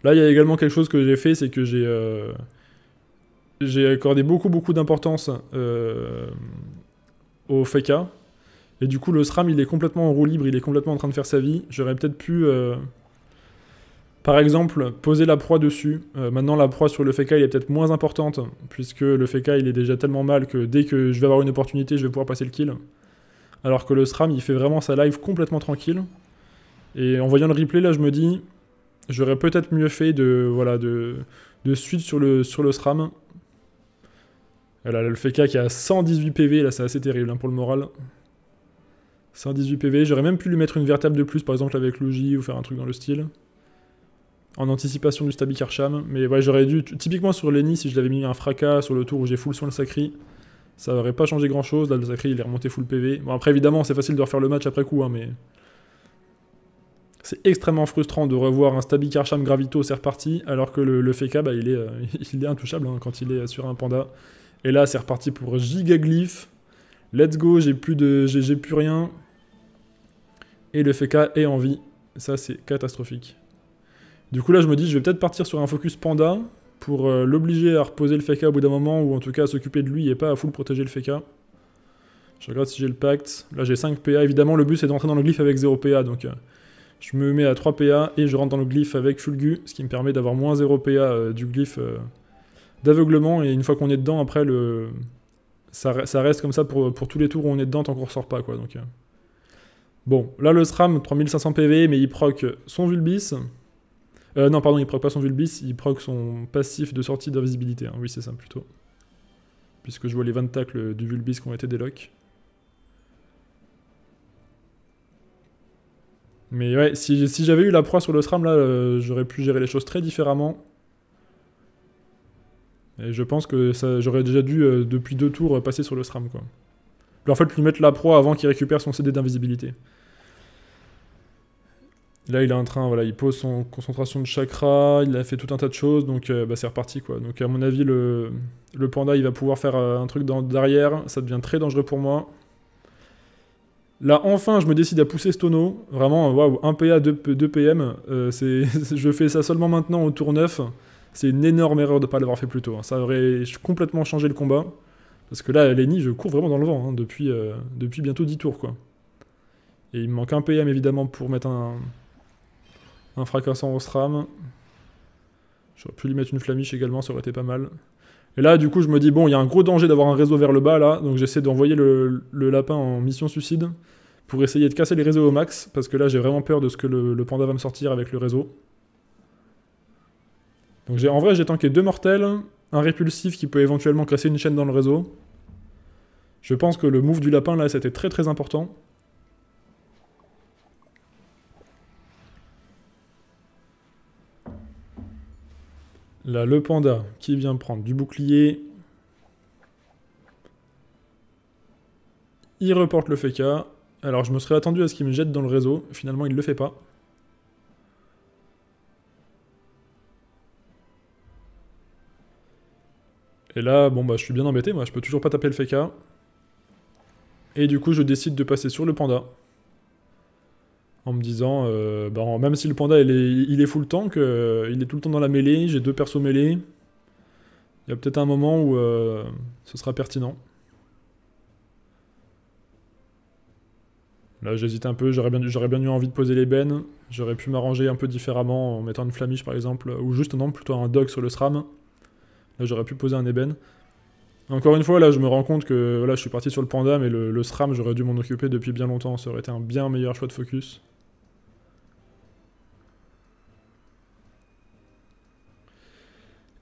Là, il y a également quelque chose que j'ai fait, c'est que j'ai... Euh, accordé beaucoup, beaucoup d'importance au Feka, et du coup, le SRAM, il est complètement en roue libre, il est complètement en train de faire sa vie. J'aurais peut-être pu, euh, par exemple, poser la proie dessus. Euh, maintenant, la proie sur le FK, il est peut-être moins importante, puisque le FK, il est déjà tellement mal que dès que je vais avoir une opportunité, je vais pouvoir passer le kill. Alors que le SRAM, il fait vraiment sa live complètement tranquille. Et en voyant le replay, là, je me dis, j'aurais peut-être mieux fait de, voilà, de, de suite sur le, sur le SRAM. Là le FK qui a 118 PV, là, c'est assez terrible hein, pour le moral. 18 PV, j'aurais même pu lui mettre une vertèbre de plus, par exemple avec Logi, ou faire un truc dans le style. En anticipation du Stabi Karcham, mais ouais, j'aurais dû... Typiquement sur Lenny, si je l'avais mis un fracas sur le tour où j'ai full soin le Sacri, ça aurait pas changé grand chose, là le Sacri il est remonté full PV. Bon après évidemment c'est facile de refaire le match après coup, hein, mais... C'est extrêmement frustrant de revoir un Stabi Karcham Gravito, c'est reparti, alors que le, le bah, il, est, euh, [laughs] il est intouchable hein, quand il est sur un panda. Et là, c'est reparti pour Gigaglyph. Let's go, j'ai plus, de, j'ai, plus rien et le FK est en vie. Ça, c'est catastrophique. Du coup, là, je me dis, je vais peut-être partir sur un focus panda pour euh, l'obliger à reposer le FK au bout d'un moment, ou en tout cas à s'occuper de lui et pas à full protéger le FK. Je regarde si j'ai le pacte. Là, j'ai 5 PA. Évidemment, le but, c'est de rentrer dans le glyphe avec 0 PA, donc... Euh, je me mets à 3 PA et je rentre dans le glyphe avec Fulgu, ce qui me permet d'avoir moins 0 PA euh, du glyphe d'aveuglement. Et une fois qu'on est dedans, après, le... ça, reste comme ça pour, tous les tours où on est dedans tant qu'on ressort pas. quoi. Donc, Bon, là le SRAM 3500 PV, mais il proc son Vulbis. Euh, non, pardon, il proc pas son Vulbis, il proc son passif de sortie d'invisibilité. Hein. Oui, c'est ça plutôt. Puisque je vois les 20 tacles du Vulbis qui ont été déloc. Mais ouais, si, j'avais eu la proie sur le SRAM, là, euh, j'aurais pu gérer les choses très différemment. Et je pense que j'aurais déjà dû, euh, depuis deux tours, euh, passer sur le SRAM, quoi en fait, lui mettre la proie avant qu'il récupère son CD d'invisibilité. Là, il a un train, voilà, il pose son concentration de chakra, il a fait tout un tas de choses, donc euh, bah, c'est reparti, quoi. Donc à mon avis, le, panda, il va pouvoir faire euh, un truc derrière, ça devient très dangereux pour moi. Là, enfin, je me décide à pousser ce tonneau. Vraiment, waouh, 1 PA, 2, PM. C'est. [laughs] je fais ça seulement maintenant au tour 9. C'est une énorme erreur de ne pas l'avoir fait plus tôt. Hein. Ça aurait complètement changé le combat. Parce que là, Lenny, je cours vraiment dans le vent hein, depuis, euh, depuis bientôt 10 tours. quoi. Et il me manque un PM évidemment pour mettre un, un fracassant au SRAM. J'aurais pu lui mettre une flamiche également, ça aurait été pas mal. Et là, du coup, je me dis, bon, il y a un gros danger d'avoir un réseau vers le bas là, donc j'essaie d'envoyer le, lapin en mission suicide pour essayer de casser les réseaux au max, parce que là, j'ai vraiment peur de ce que le, panda va me sortir avec le réseau. Donc en vrai j'ai tanké deux mortels, un répulsif qui peut éventuellement casser une chaîne dans le réseau. Je pense que le move du lapin là, c'était très très important. Là, le panda qui vient prendre du bouclier. Il reporte le FK. Alors, je me serais attendu à ce qu'il me jette dans le réseau. Finalement, il ne le fait pas. Et là, bon bah je suis bien embêté, moi je peux toujours pas taper le Feka. Et du coup je décide de passer sur le panda. En me disant, euh, bah, même si le panda il est, il est full tank, euh, il est tout le temps dans la mêlée, j'ai deux persos mêlés. Il y a peut-être un moment où euh, ce sera pertinent. Là j'hésite un peu, j'aurais bien, bien, eu envie de poser les bennes. J'aurais pu m'arranger un peu différemment en mettant une flamiche par exemple, ou juste non, plutôt un dog sur le SRAM. Là, j'aurais pu poser un ébène. Encore une fois, là, je me rends compte que voilà, je suis parti sur le panda, mais le, SRAM, j'aurais dû m'en occuper depuis bien longtemps. Ça aurait été un bien meilleur choix de focus.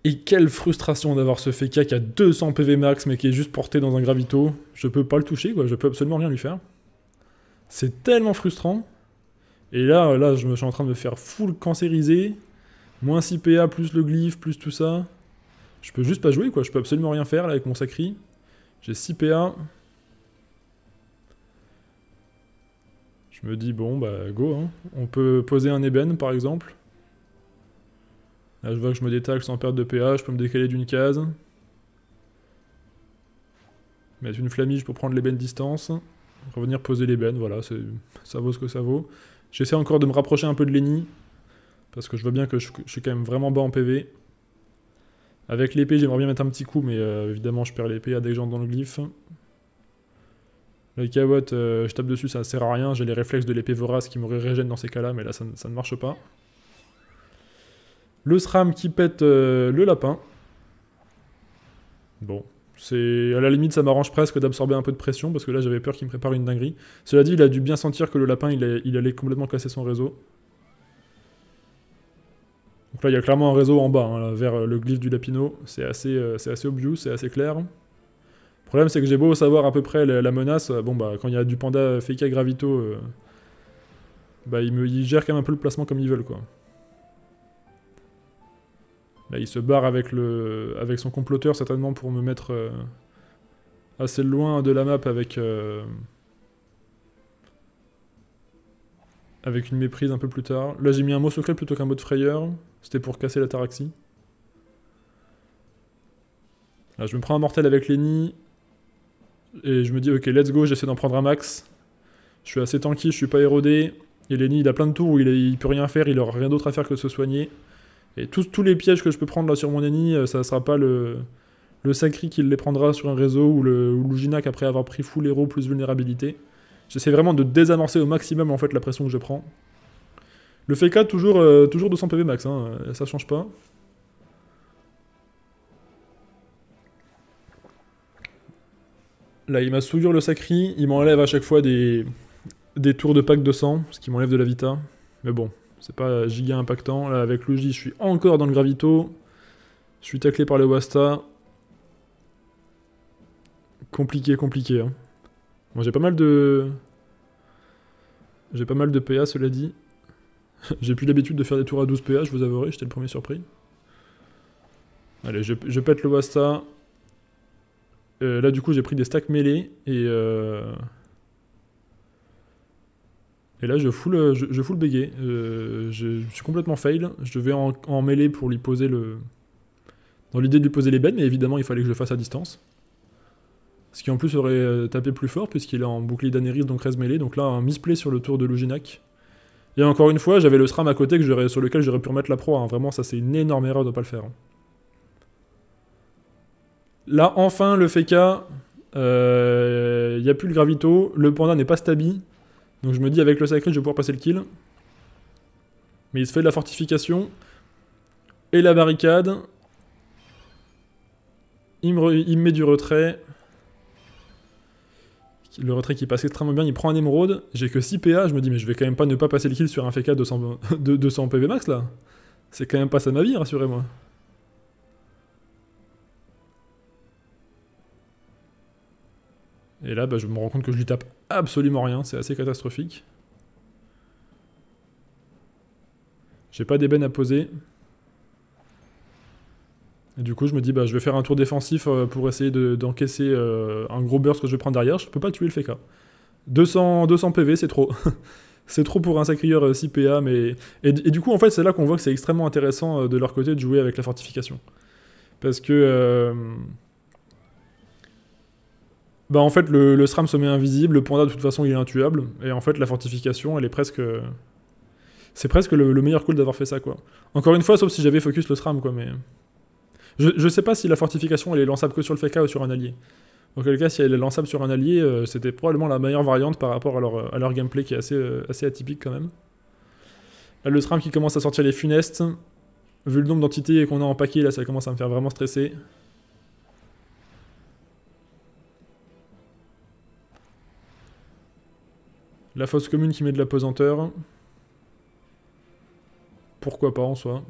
Et quelle frustration d'avoir ce Fekia qui a 200 PV max mais qui est juste porté dans un gravito. Je peux pas le toucher quoi, je peux absolument rien lui faire. C'est tellement frustrant. Et là, là, je me suis en train de me faire full cancériser. Moins 6 PA, plus le glyphe, plus tout ça. Je peux juste pas jouer, quoi. Je peux absolument rien faire, là, avec mon Sacri. J'ai 6 PA. Je me dis, bon, bah, go, hein. On peut poser un ébène, par exemple. Là, je vois que je me détache sans perdre de PA. Je peux me décaler d'une case. Mettre une flamige pour prendre l'ébène distance. Revenir poser l'ébène, voilà. Ça vaut ce que ça vaut. J'essaie encore de me rapprocher un peu de Lenny. Parce que je vois bien que je suis quand même vraiment bas en PV. Avec l'épée, j'aimerais bien mettre un petit coup, mais euh, évidemment, je perds l'épée à des gens dans le glyphe. La euh, je tape dessus, ça sert à rien. J'ai les réflexes de l'épée vorace qui me régènent dans ces cas-là, mais là, ça, ne marche pas. Le SRAM qui pète euh, le lapin. Bon, c'est à la limite, ça m'arrange presque d'absorber un peu de pression, parce que là, j'avais peur qu'il me prépare une dinguerie. Cela dit, il a dû bien sentir que le lapin, il allait complètement casser son réseau. Donc là, il y a clairement un réseau en bas, hein, vers euh, le glyphe du Lapino. C'est assez, euh, assez obvious, c'est assez clair. Le problème, c'est que j'ai beau savoir à peu près la, menace. Euh, bon, bah, quand il y a du panda à Gravito, bah, ils, me, gèrent quand même un peu le placement comme ils veulent, quoi. Là, il se barre avec, le, avec son comploteur, certainement, pour me mettre assez loin de la map avec... avec une méprise un peu plus tard. Là, j'ai mis un mot secret plutôt qu'un mot de frayeur. C'était pour casser la taraxie. Ah, je me prends un mortel avec Lenny. Et je me dis, ok, let's go, j'essaie d'en prendre un max. Je suis assez tanky, je suis pas érodé. Et Lenny, il a plein de tours où il, peut rien faire, il aura rien d'autre à faire que se soigner. Et tous, les pièges que je peux prendre là sur mon Lenny, euh, ça sera pas le, le Sacri qui les prendra sur un réseau ou le après avoir pris full héros plus vulnérabilité. J'essaie vraiment de désamorcer au maximum en fait la pression que je prends. Le FK, toujours, euh, toujours 200 PV max, hein, euh, ça change pas. Là, il m'a souillure le sacré, il m'enlève à chaque fois des, des tours de pack de sang, ce qui m'enlève de la vita. Mais bon, c'est pas giga impactant. Là, avec J je suis encore dans le gravito. Je suis taclé par le Wasta. Compliqué, compliqué. Hein. Moi, j'ai pas mal de... J'ai pas mal de PA, cela dit. [laughs] j'ai plus l'habitude de faire des tours à 12 PA, je vous avouerai, j'étais le premier surpris. Allez, je, pète le Wasta. Euh, là, du coup, j'ai pris des stacks mêlés. Et, euh... et là, je fous je, euh, je je, suis complètement fail. Je vais en, en pour lui poser le... Dans l'idée de lui poser les bêtes, mais évidemment, il fallait que je le fasse à distance. Ce qui en plus aurait euh, tapé plus fort, puisqu'il est en bouclier d'Anéris, donc reste mêlé. Donc là, un misplay sur le tour de Luginac. Et encore une fois, j'avais le SRAM à côté que sur lequel j'aurais pu remettre la proie. Hein. Vraiment, ça c'est une énorme erreur de ne pas le faire. Hein. Là, enfin, le FK, il n'y a plus le gravito, le panda n'est pas stable, Donc je me dis, avec le sacré, je vais pouvoir passer le kill. Mais il se fait de la fortification. Et la barricade. Il il me met du retrait le retrait qui passe extrêmement bien, il prend un émeraude, j'ai que 6 PA, je me dis mais je vais quand même pas ne pas passer le kill sur un FK 200, 200 PV max là. C'est quand même pas ça ma vie, rassurez-moi. Et là, bah, je me rends compte que je lui tape absolument rien, c'est assez catastrophique. J'ai pas d'ébène à poser. Et du coup, je me dis, bah, je vais faire un tour défensif euh, pour essayer d'encaisser euh, un gros burst que je vais prendre derrière. Je peux pas tuer le FK. 200, 200 PV, c'est trop. [laughs] c'est trop pour un sacrilleur 6 euh, PA. Mais... Et, du coup, en fait, c'est là qu'on voit que c'est extrêmement intéressant de leur côté de jouer avec la fortification. Parce que. Bah, en fait, le, SRAM se met invisible, le panda, de toute façon, il est intuable. Et en fait, la fortification, elle est presque. C'est presque le, meilleur coup cool d'avoir fait ça, quoi. Encore une fois, sauf si j'avais focus le SRAM, quoi, mais. Je ne sais pas si la fortification elle est lançable que sur le FK ou sur un allié. tout cas, si elle est lançable sur un allié, euh, c'était probablement la meilleure variante par rapport à leur, euh, gameplay qui est assez, euh, atypique quand même. le tram qui commence à sortir les funestes. Vu le nombre d'entités qu'on a en paquet, là, ça commence à me faire vraiment stresser. La fosse commune qui met de la pesanteur. Pourquoi pas en soi.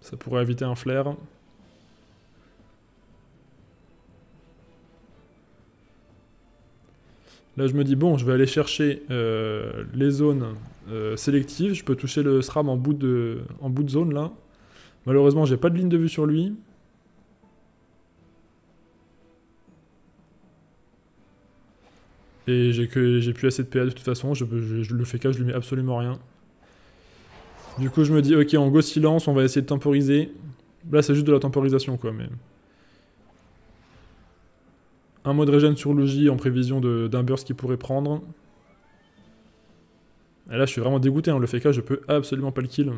Ça pourrait éviter un flair. Là, je me dis, bon, je vais aller chercher euh, les zones euh, sélectives. Je peux toucher le SRAM en bout de, en bout de zone, là. Malheureusement, j'ai pas de ligne de vue sur lui. Et j'ai plus assez de PA de toute façon. Je, le fais cas, je lui mets absolument rien. Du coup, je me dis, ok, en go silence, on va essayer de temporiser. Là, c'est juste de la temporisation, quoi, mais... Un mode régène sur Logis en prévision d'un burst qu'il pourrait prendre. Et là, je suis vraiment dégoûté. En hein. Le FK, je peux absolument pas le kill.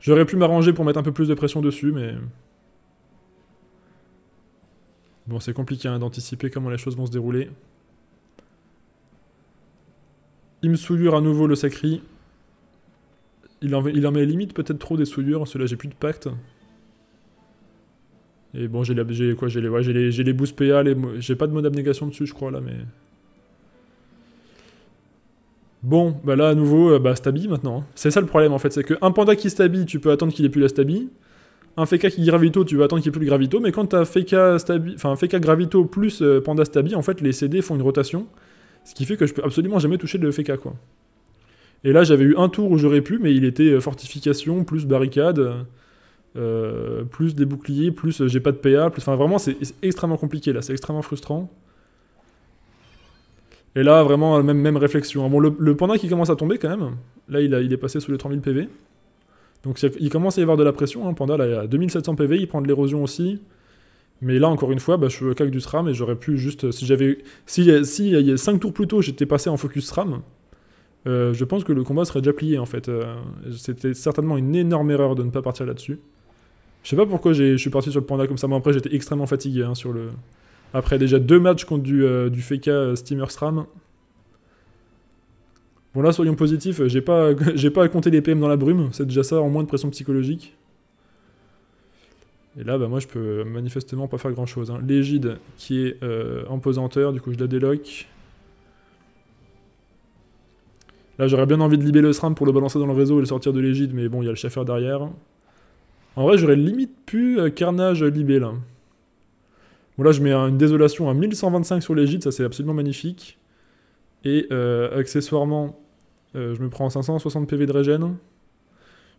J'aurais pu m'arranger pour mettre un peu plus de pression dessus, mais... Bon, c'est compliqué hein, d'anticiper comment les choses vont se dérouler. Il me souillure à nouveau le sacri. Il en, il en met limite peut-être trop des souillures, cela j'ai plus de pacte. Et bon, j'ai les, quoi, j'ai les, j'ai les, les boosts PA, j'ai pas de mode abnégation dessus, je crois, là, mais... Bon, bah là, à nouveau, euh, bah, stabi maintenant. Hein. C'est ça le problème, en fait, c'est qu'un panda qui stabi, tu peux attendre qu'il ait plus la stabi. Un Feka qui gravito, tu peux attendre qu'il ait plus le gravito, mais quand t'as Feka, stabi... enfin, Feka gravito plus euh, panda stabi, en fait, les CD font une rotation, ce qui fait que je peux absolument jamais toucher le Feka, quoi. Et là, j'avais eu un tour où j'aurais pu, mais il était euh, fortification plus barricade... Euh, plus des boucliers, plus euh, j'ai pas de PA, plus... Enfin, vraiment, c'est extrêmement compliqué, là. C'est extrêmement frustrant. Et là, vraiment, même, même réflexion. Bon, le, panda qui commence à tomber, quand même. Là, il, a, il est passé sous les 3000 PV. Donc, il commence à y avoir de la pression. le hein, Panda, là, il 2700 PV. Il prend de l'érosion aussi. Mais là, encore une fois, bah, je suis au cac du SRAM et j'aurais pu juste... Euh, si j'avais... Si, si il y a 5 tours plus tôt, j'étais passé en focus SRAM, je pense que le combat serait déjà plié, en fait. c'était certainement une énorme erreur de ne pas partir là-dessus. Je sais pas pourquoi je suis parti sur le panda comme ça. Moi, après, j'étais extrêmement fatigué hein, sur le. Après, déjà deux matchs contre du, euh, du FK euh, Steamer SRAM. Bon, là, soyons positifs, j'ai pas, [laughs] pas à compter les PM dans la brume. C'est déjà ça, en moins de pression psychologique. Et là, bah, moi, je peux manifestement pas faire grand chose. Hein. L'égide qui est euh, en du coup, je la déloque. Là, j'aurais bien envie de libérer le SRAM pour le balancer dans le réseau et le sortir de l'égide, mais bon, il y a le chauffeur derrière. En vrai, j'aurais limite pu euh, Carnage euh, Libé là. Bon, là, je mets une désolation à 1125 sur l'égide, ça c'est absolument magnifique. Et euh, accessoirement, je me prends 560 PV de régène.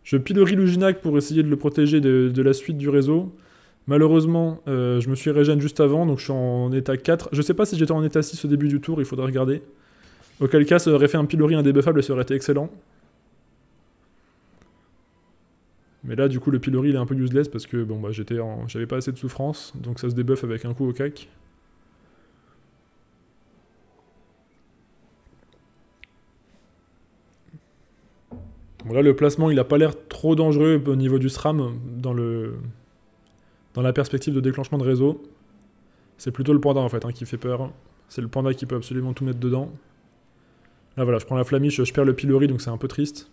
Je pilori Luginac pour essayer de le protéger de, la suite du réseau. Malheureusement, je me suis régène juste avant, donc je suis en état 4. Je sais pas si j'étais en état 6 au début du tour, il faudrait regarder. Auquel cas, ça aurait fait un pilori indébuffable et ça aurait été excellent. Mais là, du coup, le pilori, il est un peu useless parce que bon, bah, j'étais j'avais pas assez de souffrance, donc ça se débuffe avec un coup au cac. Bon, là, le placement, il a pas l'air trop dangereux au niveau du SRAM dans, la perspective de déclenchement de réseau. C'est plutôt le panda, en fait, hein, qui fait peur. C'est le panda qui peut absolument tout mettre dedans. Là, voilà, je prends la flamiche, je perds le pilori, donc c'est un peu triste.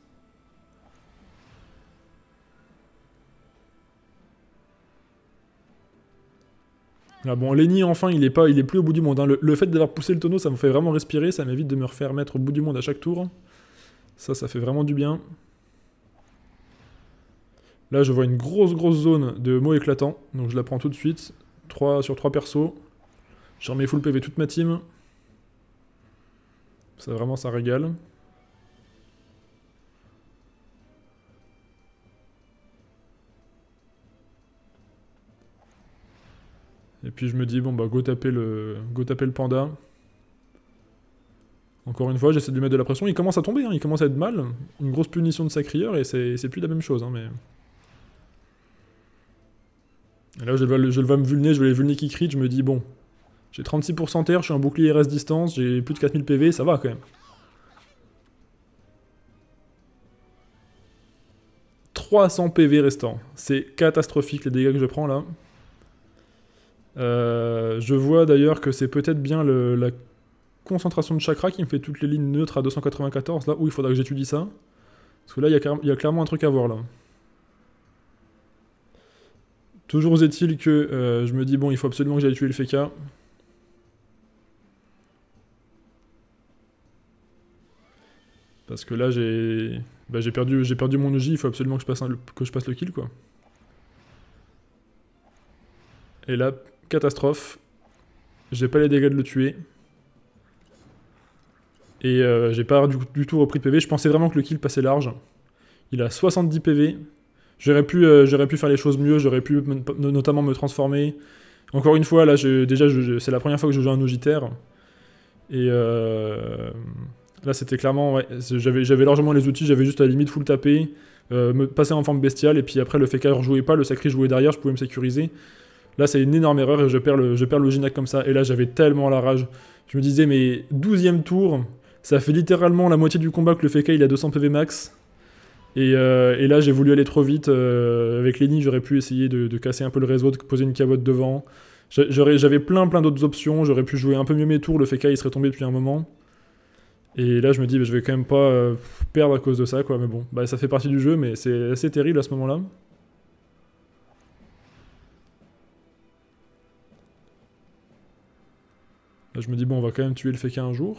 Là, ah bon, Lenny, enfin, il est, pas, il est plus au bout du monde. Hein. Le, fait d'avoir poussé le tonneau, ça me fait vraiment respirer. Ça m'évite de me refaire mettre au bout du monde à chaque tour. Ça, ça fait vraiment du bien. Là, je vois une grosse, grosse zone de mots éclatants. Donc, je la prends tout de suite. 3 sur 3 persos. j'en mets full PV toute ma team. Ça, vraiment, ça régale. Et puis je me dis, bon, bah, go taper le, go taper le panda. Encore une fois, j'essaie de lui mettre de la pression. Il commence à tomber, hein. il commence à être mal. Une grosse punition de sa crieur et c'est plus la même chose. Hein, mais... Et là, je le, me vulner, je vais les vulner qui crie. je me dis, bon, j'ai 36% terre, je suis un bouclier RS distance, j'ai plus de 4000 PV, ça va quand même. 300 PV restants. C'est catastrophique les dégâts que je prends là. Euh, je vois d'ailleurs que c'est peut-être bien la concentration de chakra qui me fait toutes les lignes neutres à 294, là où il faudra que j'étudie ça. Parce que là, il y, a clairement un truc à voir là. Toujours est-il que euh, je me dis, bon, il faut absolument que j'aille tuer le FK. E Parce que là, j'ai bah, perdu, perdu mon Uji, il faut absolument que je passe, que je passe le kill, quoi. Et là, catastrophe. J'ai pas les dégâts de le tuer. Et euh, j'ai pas du, tout repris de PV. Je pensais vraiment que le kill passait large. Il a 70 PV. J'aurais pu, euh, pu faire les choses mieux. J'aurais pu notamment me transformer. Encore une fois, là, déjà, c'est la première fois que je joue un Ogitaire. Et euh, là, c'était clairement. Ouais, j'avais largement les outils. J'avais juste à la limite full taper. me passer en forme bestiale. Et puis après, le ne jouait pas. Le Sacré jouait derrière. Je pouvais me sécuriser. Là, c'est une énorme erreur et je perds le, je perds comme ça. Et là, j'avais tellement la rage. Je me disais, mais 12ème tour, ça fait littéralement la moitié du combat que le FK il a 200 PV max. Euh, et, là, j'ai voulu aller trop vite. Euh, avec Lenny, j'aurais pu essayer de, casser un peu le réseau, de poser une cavotte devant. J'avais plein plein d'autres options. J'aurais pu jouer un peu mieux mes tours. Le FK il serait tombé depuis un moment. Et là, je me dis, bah, je vais quand même pas euh, perdre à cause de ça, quoi. Mais bon, bah, ça fait partie du jeu, mais c'est assez terrible à ce moment-là. Là, je me dis, bon, on va quand même tuer le Fekka un jour.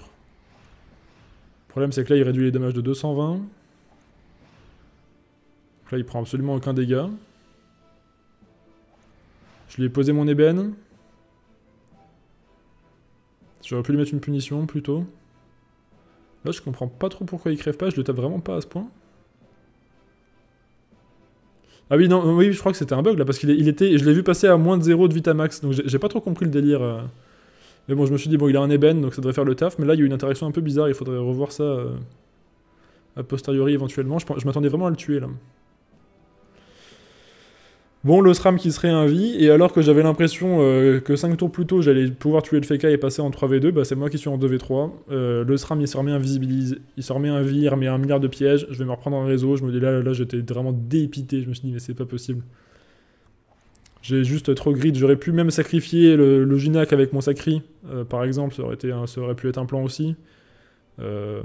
Le problème, c'est que là, il réduit les dommages de 220. Donc là, il prend absolument aucun dégât. Je lui ai posé mon ébène. J'aurais pu lui mettre une punition, plutôt. Là, je comprends pas trop pourquoi il crève pas. Je le tape vraiment pas à ce point. Ah oui, non, oui, je crois que c'était un bug, là, parce qu'il était... Je l'ai vu passer à moins de 0 de Vitamax, donc j'ai pas trop compris le délire... Euh. Mais bon, je me suis dit, bon, il a un ébène, donc ça devrait faire le taf. Mais là, il y a eu une interaction un peu bizarre, il faudrait revoir ça à euh, a posteriori éventuellement. Je, m'attendais vraiment à le tuer là. Bon, le SRAM qui un vie et alors que j'avais l'impression euh, que 5 tours plus tôt j'allais pouvoir tuer le Feka et passer en 3v2, bah c'est moi qui suis en 2v3. Le SRAM il se remet invisibilise, il se remet un vie, il remet un milliard de pièges, je vais me reprendre un réseau, je me dis là, là, là j'étais vraiment dépité, je me suis dit mais c'est pas possible. J'ai juste trop grid. J'aurais pu même sacrifier le, le Ginac avec mon Sacri, euh, par exemple. Ça aurait, pu être un plan aussi. Euh,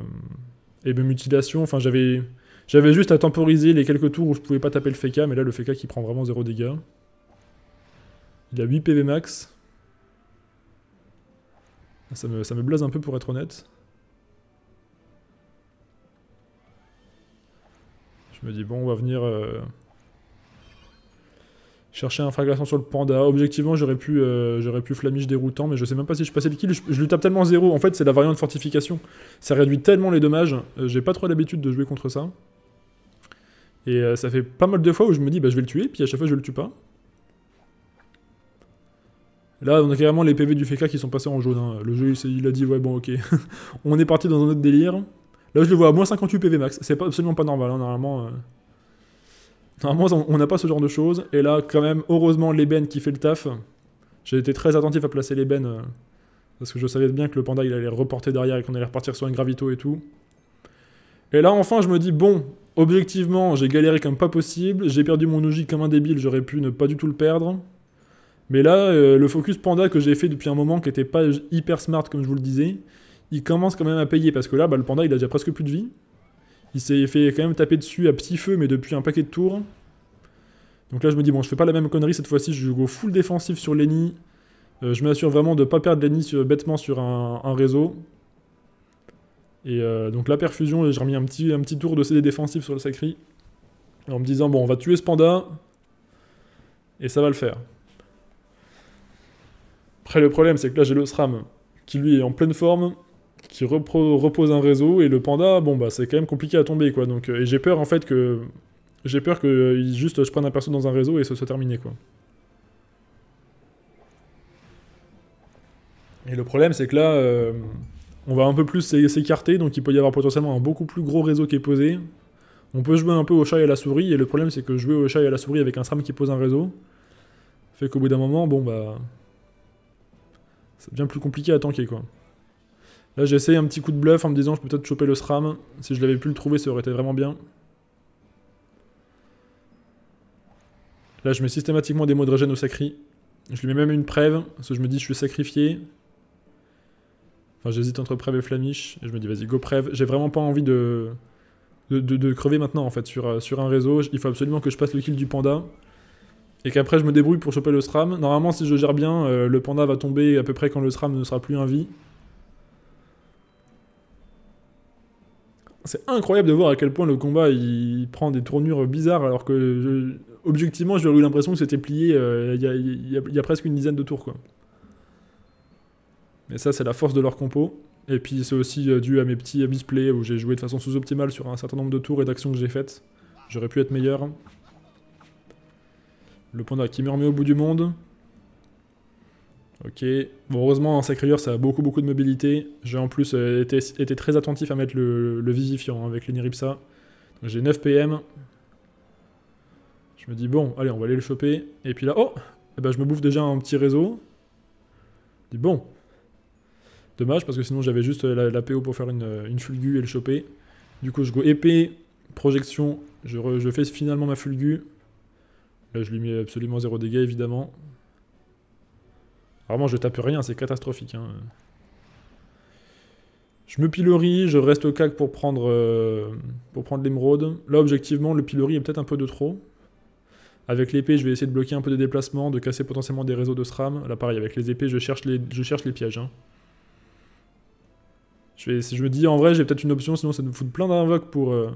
et mes mutilations, enfin, j'avais. J'avais juste à temporiser les quelques tours où je pouvais pas taper le Feka, mais là le Feka qui prend vraiment zéro dégâts. Il a 8 PV max. Ah, ça me, ça blase un peu pour être honnête. Je me dis bon on va venir euh, Chercher un fraglaçant sur le panda. Objectivement, j'aurais pu, euh, j'aurais pu flamiche déroutant, mais je sais même pas si je passais le kill. Je, lui tape tellement zéro. En fait, c'est la variante fortification. Ça réduit tellement les dommages. Euh, j'ai pas trop l'habitude de jouer contre ça. Et euh, ça fait pas mal de fois où je me dis, bah je vais le tuer, puis à chaque fois je le tue pas. Là, on a carrément les PV du FK qui sont passés en jaune. Hein. Le jeu, il, a dit, ouais, bon, ok. [laughs] on est parti dans un autre délire. Là, je le vois à moins 58 PV max. C'est absolument pas normal, hein. normalement. Normalement, on n'a pas ce genre de choses. Et là, quand même, heureusement, l'ébène qui fait le taf. J'ai été très attentif à placer l'ébène. Euh, parce que je savais bien que le panda, il allait reporter derrière et qu'on allait repartir sur un gravito et tout. Et là, enfin, je me dis, bon, objectivement, j'ai galéré comme pas possible. J'ai perdu mon ouji comme un débile. J'aurais pu ne pas du tout le perdre. Mais là, euh, le focus panda que j'ai fait depuis un moment, qui n'était pas hyper smart, comme je vous le disais, il commence quand même à payer. Parce que là, bah, le panda, il a déjà presque plus de vie. Il s'est fait quand même taper dessus à petit feu, mais depuis un paquet de tours. Donc là, je me dis, bon, je fais pas la même connerie cette fois-ci, je go full défensif sur Lenny. Euh, je m'assure vraiment de pas perdre Lenny bêtement sur un, réseau. Et euh, donc la perfusion, j'ai remis un petit, un petit tour de CD défensif sur le Sacri. En me disant, bon, on va tuer ce panda. Et ça va le faire. Après, le problème, c'est que là, j'ai le SRAM qui lui est en pleine forme qui repose un réseau et le panda, bon bah c'est quand même compliqué à tomber quoi. Donc euh, et j'ai peur en fait que j'ai peur que euh, juste je prenne un perso dans un réseau et ce soit terminé quoi. Et le problème c'est que là euh, on va un peu plus s'écarter donc il peut y avoir potentiellement un beaucoup plus gros réseau qui est posé. On peut jouer un peu au chat et à la souris et le problème c'est que jouer au chat et à la souris avec un SRAM qui pose un réseau fait qu'au bout d'un moment bon bah ça devient plus compliqué à tanker quoi. Là, j'essaie un petit coup de bluff en me disant je peux peut-être choper le SRAM. Si je l'avais pu le trouver, ça aurait été vraiment bien. Là, je mets systématiquement des mots de régène au sacri. Je lui mets même une prève, parce que je me dis je suis sacrifié. Enfin, j'hésite entre prève et flamiche. Et je me dis vas-y, go prève. J'ai vraiment pas envie de... De, crever maintenant, en fait, sur, euh, sur un réseau. Il faut absolument que je passe le kill du panda et qu'après je me débrouille pour choper le SRAM. Normalement, si je gère bien, euh, le panda va tomber à peu près quand le SRAM ne sera plus un vie. C'est incroyable de voir à quel point le combat il prend des tournures bizarres alors que objectivement j'ai eu l'impression que c'était plié euh, il y, a presque une dizaine de tours quoi. Mais ça c'est la force de leur compo. Et puis c'est aussi euh, dû à mes petits misplays où j'ai joué de façon sous-optimale sur un certain nombre de tours et d'actions que j'ai faites. J'aurais pu être meilleur. Le panda qui me remet au bout du monde. Ok. Bon, heureusement, en sacréur ça a beaucoup, beaucoup de mobilité. J'ai en plus euh, été, très attentif à mettre le, visifiant vivifiant hein, avec l'Eniripsa. J'ai 9 PM. Je me dis, bon, allez, on va aller le choper. Et puis là, oh eh ben, Je me bouffe déjà un petit réseau. Je dis, bon. Dommage, parce que sinon, j'avais juste euh, la, PO pour faire une, euh, une et le choper. Du coup, je go épée, projection. Je, fais finalement ma fulgue. Là, je lui mets absolument zéro dégâts, évidemment. Vraiment, je tape rien, c'est catastrophique. Hein. Je me pilori, je reste au CAC pour prendre, euh, prendre l'émeraude. Là, objectivement, le pilori est peut-être un peu de trop. Avec l'épée, je vais essayer de bloquer un peu de déplacement, de casser potentiellement des réseaux de SRAM. Là, pareil, avec les épées, je cherche les, je cherche les pièges. Hein. Je, vais, je me dis, en vrai, j'ai peut-être une option, sinon ça me fout plein d'invoques pour, euh,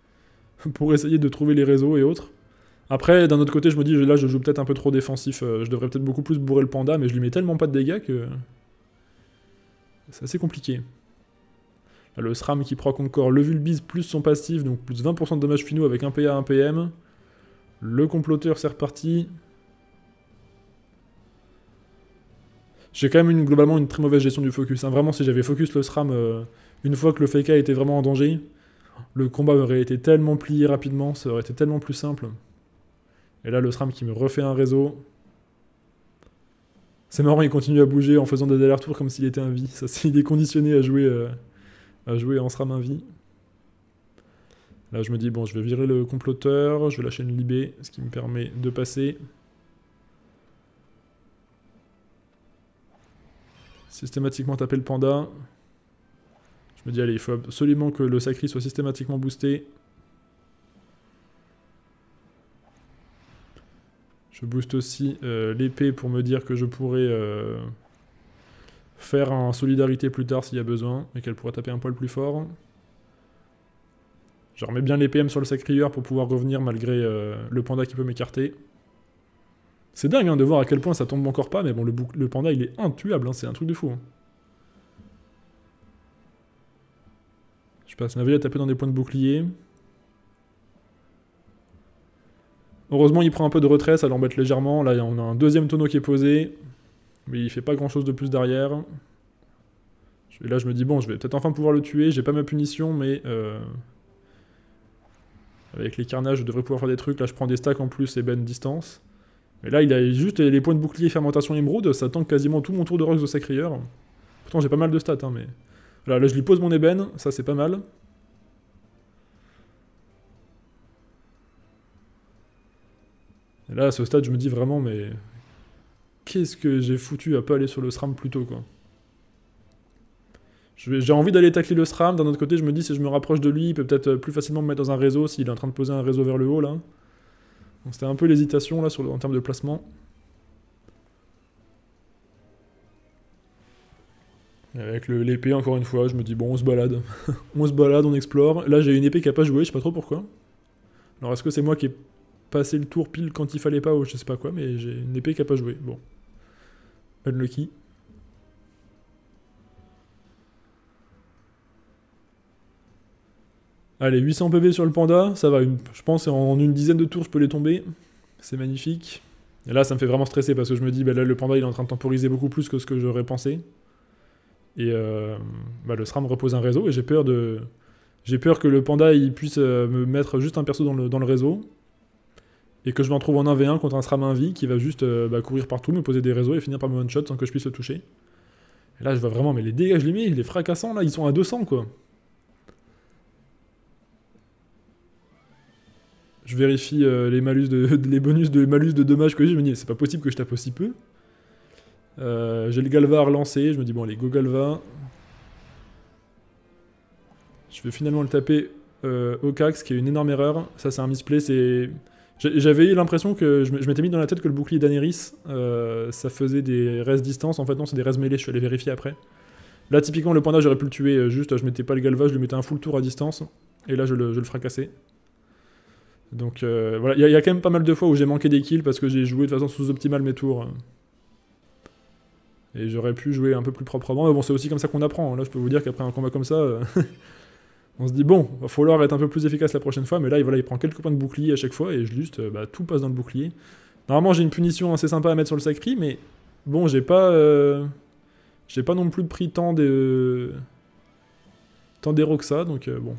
[laughs] pour essayer de trouver les réseaux et autres. Après, d'un autre côté, je me dis, là, je joue peut-être un peu trop défensif. Euh, je devrais peut-être beaucoup plus bourrer le panda, mais je lui mets tellement pas de dégâts que. C'est assez compliqué. le SRAM qui proc encore le vulbise plus son passif, donc plus 20% de dommages finaux avec un PA, 1 PM. Le comploteur, c'est reparti. J'ai quand même globalement une très mauvaise gestion du focus. Hein. Vraiment, si j'avais focus le SRAM euh, une fois que le Feka était vraiment en danger, le combat aurait été tellement plié rapidement, ça aurait été tellement plus simple. Et là, le SRAM qui me refait un réseau. C'est marrant, il continue à bouger en faisant des allers-retours comme s'il était un vie. il est conditionné à jouer, euh, à jouer en SRAM un vie. Là, je me dis, bon, je vais virer le comploteur, je vais lâcher une libé, ce qui me permet de passer. Systématiquement taper le panda. Je me dis, allez, il faut absolument que le sacri soit systématiquement boosté. Je booste aussi euh, l'épée pour me dire que je pourrais euh, faire en solidarité plus tard s'il y a besoin et qu'elle pourrait taper un poil plus fort. Je remets bien les PM sur le sacrieur pour pouvoir revenir malgré euh, le panda qui peut m'écarter. C'est dingue hein, de voir à quel point ça tombe encore pas, mais bon, le, panda il est intuable, hein, c'est un truc de fou. Hein. Je passe ma à taper dans des points de bouclier. Heureusement, il prend un peu de retrait, ça l'embête légèrement. Là, on a un deuxième tonneau qui est posé, mais il fait pas grand chose de plus derrière. Et là, je me dis, bon, je vais peut-être enfin pouvoir le tuer. J'ai pas ma punition, mais euh, avec les carnages, je devrais pouvoir faire des trucs. Là, je prends des stacks en plus et ben distance. Mais là, il a juste les points de bouclier fermentation émeraude. Ça tente quasiment tout mon tour de Rox de Sacrieur. Pourtant, j'ai pas mal de stats, hein, mais. là, je lui pose mon ébène, ça c'est pas mal. là, à ce stade, je me dis vraiment, mais qu'est-ce que j'ai foutu à pas aller sur le SRAM plus tôt, quoi. J'ai envie d'aller tacler le SRAM, d'un autre côté, je me dis, si je me rapproche de lui, il peut peut-être plus facilement me mettre dans un réseau s'il est en train de poser un réseau vers le haut, là. Donc c'était un peu l'hésitation, là, en termes de placement. avec l'épée, encore une fois, je me dis, bon, on se balade. [laughs] on se balade, on explore. Là, j'ai une épée qui a pas joué, je sais pas trop pourquoi. Alors, est-ce que c'est moi qui ai passer le tour pile quand il fallait pas ou je sais pas quoi, mais j'ai une épée qui a pas joué. Bon. Unlucky. Allez, 800 PV sur le panda, ça va, je pense en une dizaine de tours je peux les tomber. C'est magnifique. Et là, ça me fait vraiment stresser parce que je me dis, bah là, le panda il est en train de temporiser beaucoup plus que ce que j'aurais pensé. Et euh, bah, le SRAM repose un réseau et j'ai peur de. J'ai peur que le panda il puisse euh, me mettre juste un perso dans le réseau et que je m'en trouve en 1v1 contre un vie qui va juste euh, bah, courir partout, me poser des réseaux et finir par me one-shot sans que je puisse le toucher. Et là, je vois vraiment, mais les dégâts, je les mets, les fracassants, là, ils sont à 200, quoi. Je vérifie euh, [laughs] les, bonus de malus de dommages que j'ai, je me dis, c'est pas possible que je tape aussi peu. Euh, j'ai le Galva à je me dis, bon, allez, go Galva. Je vais finalement le taper au Cax, qui est une énorme erreur. Ça, c'est un misplay, c'est... J'avais eu l'impression que je m'étais mis dans la tête que le bouclier d'Aneris, euh, ça faisait des restes distance. En fait, non, c'est des restes mêlés. Je suis allé vérifier après. Là, typiquement, le panda, j'aurais pu le tuer. Euh, juste, je mettais pas le galva, je lui mettais un full tour à distance. Et là, je le, je le fracassais. Donc euh, voilà, il y, a quand même pas mal de fois où j'ai manqué des kills parce que j'ai joué de façon sous-optimale mes tours. Et j'aurais pu jouer un peu plus proprement. Mais bon, c'est aussi comme ça qu'on apprend. Là, je peux vous dire qu'après un combat comme ça, [laughs] On se dit, bon, va falloir être un peu plus efficace la prochaine fois, mais là, voilà, il prend quelques points de bouclier à chaque fois, et juste, euh, bah, tout passe dans le bouclier. Normalement, j'ai une punition assez sympa à mettre sur le sacri, mais bon, j'ai pas... Euh, j'ai pas non plus pris tant de tant que ça, donc euh, bon.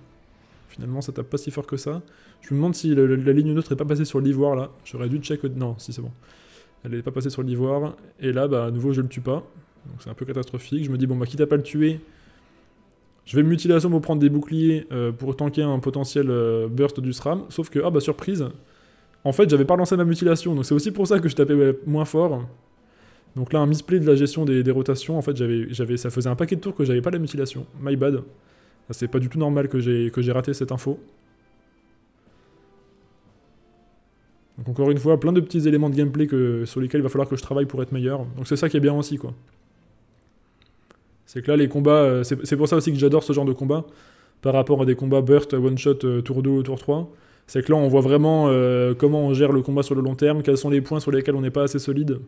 Finalement, ça tape pas si fort que ça. Je me demande si la ligne neutre est pas passée sur l'ivoire, là. J'aurais dû check... Non, si, c'est bon. Elle est pas passée sur l'ivoire, et là, bah, à nouveau, je le tue pas. Donc c'est un peu catastrophique. Je me dis, bon, bah, quitte à pas le tuer... Je vais mutilation pour prendre des boucliers euh, pour tanker un potentiel euh, burst du SRAM. Sauf que, ah bah surprise, en fait j'avais pas lancé ma mutilation. Donc c'est aussi pour ça que je tapais moins fort. Donc là, un misplay de la gestion des, rotations. En fait, j'avais, ça faisait un paquet de tours que j'avais pas la mutilation. My bad. C'est pas du tout normal que j'ai, que j'ai raté cette info. Donc encore une fois, plein de petits éléments de gameplay que, sur lesquels il va falloir que je travaille pour être meilleur. Donc c'est ça qui est bien aussi, quoi. C'est que là, les combats, euh, c'est pour ça aussi que j'adore ce genre de combat par rapport à des combats burst, one shot, euh, tour 2, tour 3. C'est que là, on voit vraiment euh, comment on gère le combat sur le long terme, quels sont les points sur lesquels on n'est pas assez solide,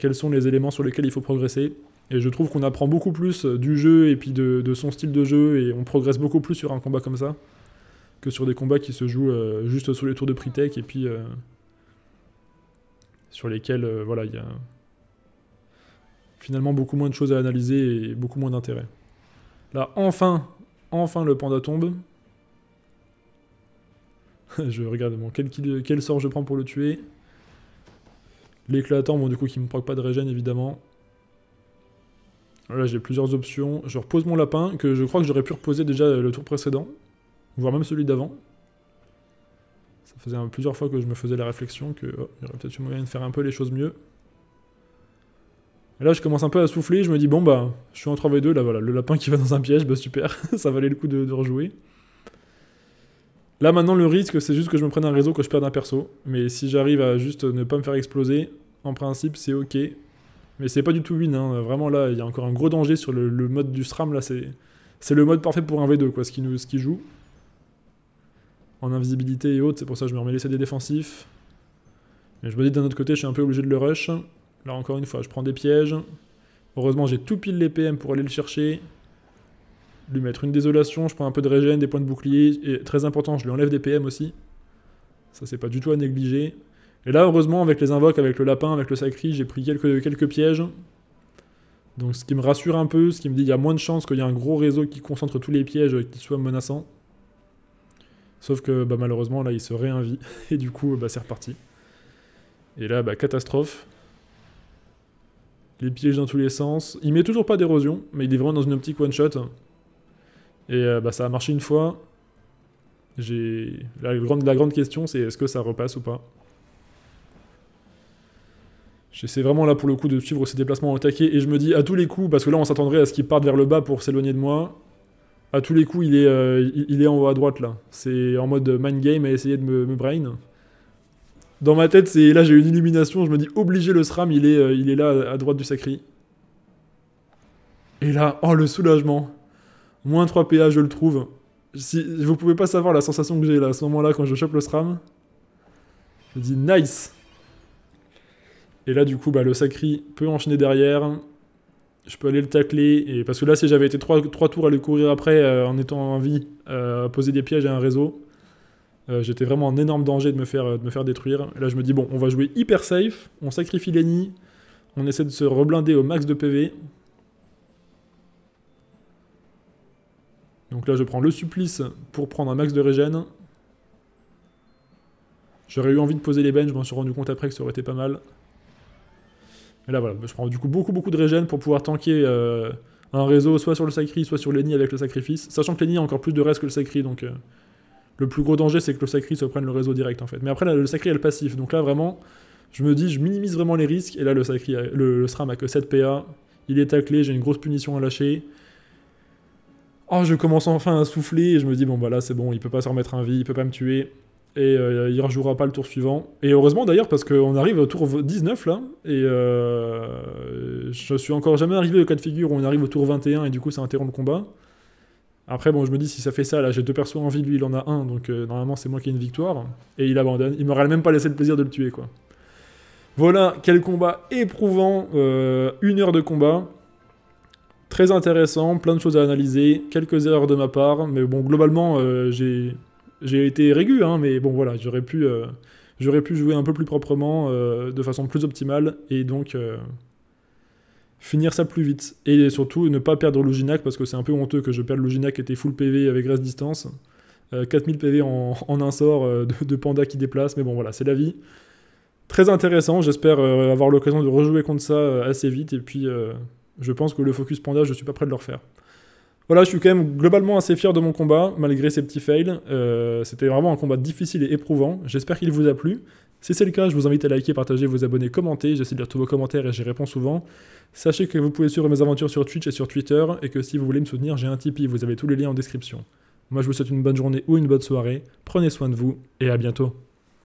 quels sont les éléments sur lesquels il faut progresser. Et je trouve qu'on apprend beaucoup plus du jeu et puis de, son style de jeu, et on progresse beaucoup plus sur un combat comme ça que sur des combats qui se jouent juste sous les tours de pre-tech et puis sur lesquels voilà, il y a Finalement, beaucoup moins de choses à analyser et beaucoup moins d'intérêt. Là, enfin, enfin le panda tombe. [laughs] je regarde bon, quel, sort je prends pour le tuer. L'éclatant, bon du coup qui me proc pas de régène évidemment. Là j'ai plusieurs options. Je repose mon lapin, que je crois que j'aurais pu reposer déjà le tour précédent. Voire même celui d'avant. Ça faisait plusieurs fois que je me faisais la réflexion que oh, y aurait peut-être moyen de faire un peu les choses mieux. Et là, je commence un peu à souffler. Je me dis, bon, bah, je suis en 3v2. Là, voilà, le lapin qui va dans un piège, bah, super. [laughs] ça valait le coup de, rejouer. Là, maintenant, le risque, c'est juste que je me prenne un réseau, que je perde un perso. Mais si j'arrive à juste ne pas me faire exploser, en principe, c'est ok. Mais c'est pas du tout win. Hein. Vraiment, là, il y a encore un gros danger sur le, mode du SRAM. Là, c'est, c'est le mode parfait pour un V2, quoi, ce qui, nous, ce qui joue. En invisibilité et autres, c'est pour ça que je me remets les des défensifs. Mais je me dis d'un autre côté, je suis un peu obligé de le rush. Là encore une fois, je prends des pièges. Heureusement, j'ai tout pile les PM pour aller le chercher. Lui mettre une désolation, je prends un peu de régène, des points de bouclier. Et très important, je lui enlève des PM aussi. Ça, c'est pas du tout à négliger. Et là, heureusement, avec les invoques, avec le lapin, avec le sacri, j'ai pris quelques, quelques pièges. Donc ce qui me rassure un peu, ce qui me dit qu'il y a moins de chances qu'il y ait un gros réseau qui concentre tous les pièges et qui soit menaçant. Sauf que bah, malheureusement, là, il se réinvite [laughs] Et du coup, bah, c'est reparti. Et là, bah, catastrophe les pièges dans tous les sens. Il met toujours pas d'érosion, mais il est vraiment dans une optique one shot. Et euh, bah, ça a marché une fois. J'ai la grande, la grande question, c'est est-ce que ça repasse ou pas. J'essaie vraiment là pour le coup de suivre ses déplacements au taquet et je me dis à tous les coups, parce que là on s'attendrait à ce qu'il parte vers le bas pour s'éloigner de moi. À tous les coups, il est, euh, il, est en haut à droite là. C'est en mode mind game à essayer de me, me brain. Dans ma tête, c'est là j'ai une illumination, je me dis obligé le SRAM, il est, euh, il est là à droite du sacri. Et là, oh le soulagement. Moins 3 PA, je le trouve. Si, vous pouvez pas savoir la sensation que j'ai là à ce moment-là quand je chope le SRAM. Je dis nice. Et là du coup, bah, le sacri peut enchaîner derrière. Je peux aller le tacler. Et... Parce que là, si j'avais été 3, tours à le courir après euh, en étant en vie, euh, poser des pièges à un réseau, euh, j'étais vraiment en énorme danger de me, faire, me faire détruire. là, je me dis, bon, on va jouer hyper safe, on sacrifie l'Eni, on essaie de se reblinder au max de PV. Donc là, je prends le supplice pour prendre un max de régène. J'aurais eu envie de poser les bennes, je m'en suis rendu compte après que ça aurait été pas mal. Et là, voilà, je prends du coup beaucoup, beaucoup de régène pour pouvoir tanker... Euh, un réseau soit sur le sacri, soit sur l'ennemi avec le sacrifice, sachant que l'ennemi a encore plus de reste que le sacri, donc euh, le plus gros danger, c'est que le sacré se prenne le réseau direct, en fait. Mais après, le sacré est le passif. Donc là, vraiment, je me dis, je minimise vraiment les risques. Et là, le, Sacri, euh, le, SRAM a que 7 PA. Il est taclé, j'ai une grosse punition à lâcher. Oh, je commence enfin à souffler. Et je me dis, bon, bah là, c'est bon, il peut pas se remettre un vie, il peut pas me tuer. Et il euh, il rejouera pas le tour suivant. Et heureusement d'ailleurs, parce qu'on arrive au tour 19 là. Et euh, je suis encore jamais arrivé au cas de figure où on arrive au tour 21 et du coup, ça interrompt le combat. Après, bon, je me dis, si ça fait ça, là, j'ai deux persos en vie, lui, il en a un, donc euh, normalement, c'est moi qui ai une victoire. Et il abandonne. Il m'aurait même pas laissé le plaisir de le tuer, quoi. Voilà, quel combat éprouvant. Euh, une heure de combat. Très intéressant, plein de choses à analyser. Quelques erreurs de ma part, mais bon, globalement, euh, j'ai, été régu, hein, mais bon, voilà, j'aurais pu, j'aurais pu jouer un peu plus proprement, de façon plus optimale, et donc finir ça plus vite. Et surtout, ne pas perdre Luginac, parce que c'est un peu honteux que je perde Luginac qui était full PV avec reste distance. 4000 euh, PV [laughs] en, un sort euh, de, panda qui déplace, mais bon voilà, c'est la vie. Très intéressant, j'espère euh, avoir l'occasion de rejouer contre ça assez vite, et puis je pense que le focus panda, je suis pas prêt de le refaire. Voilà, je suis quand même globalement assez fier de mon combat, malgré ces petits fails. C'était vraiment un combat difficile et éprouvant, j'espère qu'il vous a plu. Si c'est le cas, je vous invite à liker, partager, vous abonner, commenter, j'essaie de lire tous vos commentaires et j'y réponds souvent. Sachez que vous pouvez suivre mes aventures sur Twitch et sur Twitter, et que si vous voulez me soutenir, j'ai un Tipeee, vous avez tous les liens en description. Moi je vous souhaite une bonne journée ou une bonne soirée, prenez soin de vous, et à bientôt.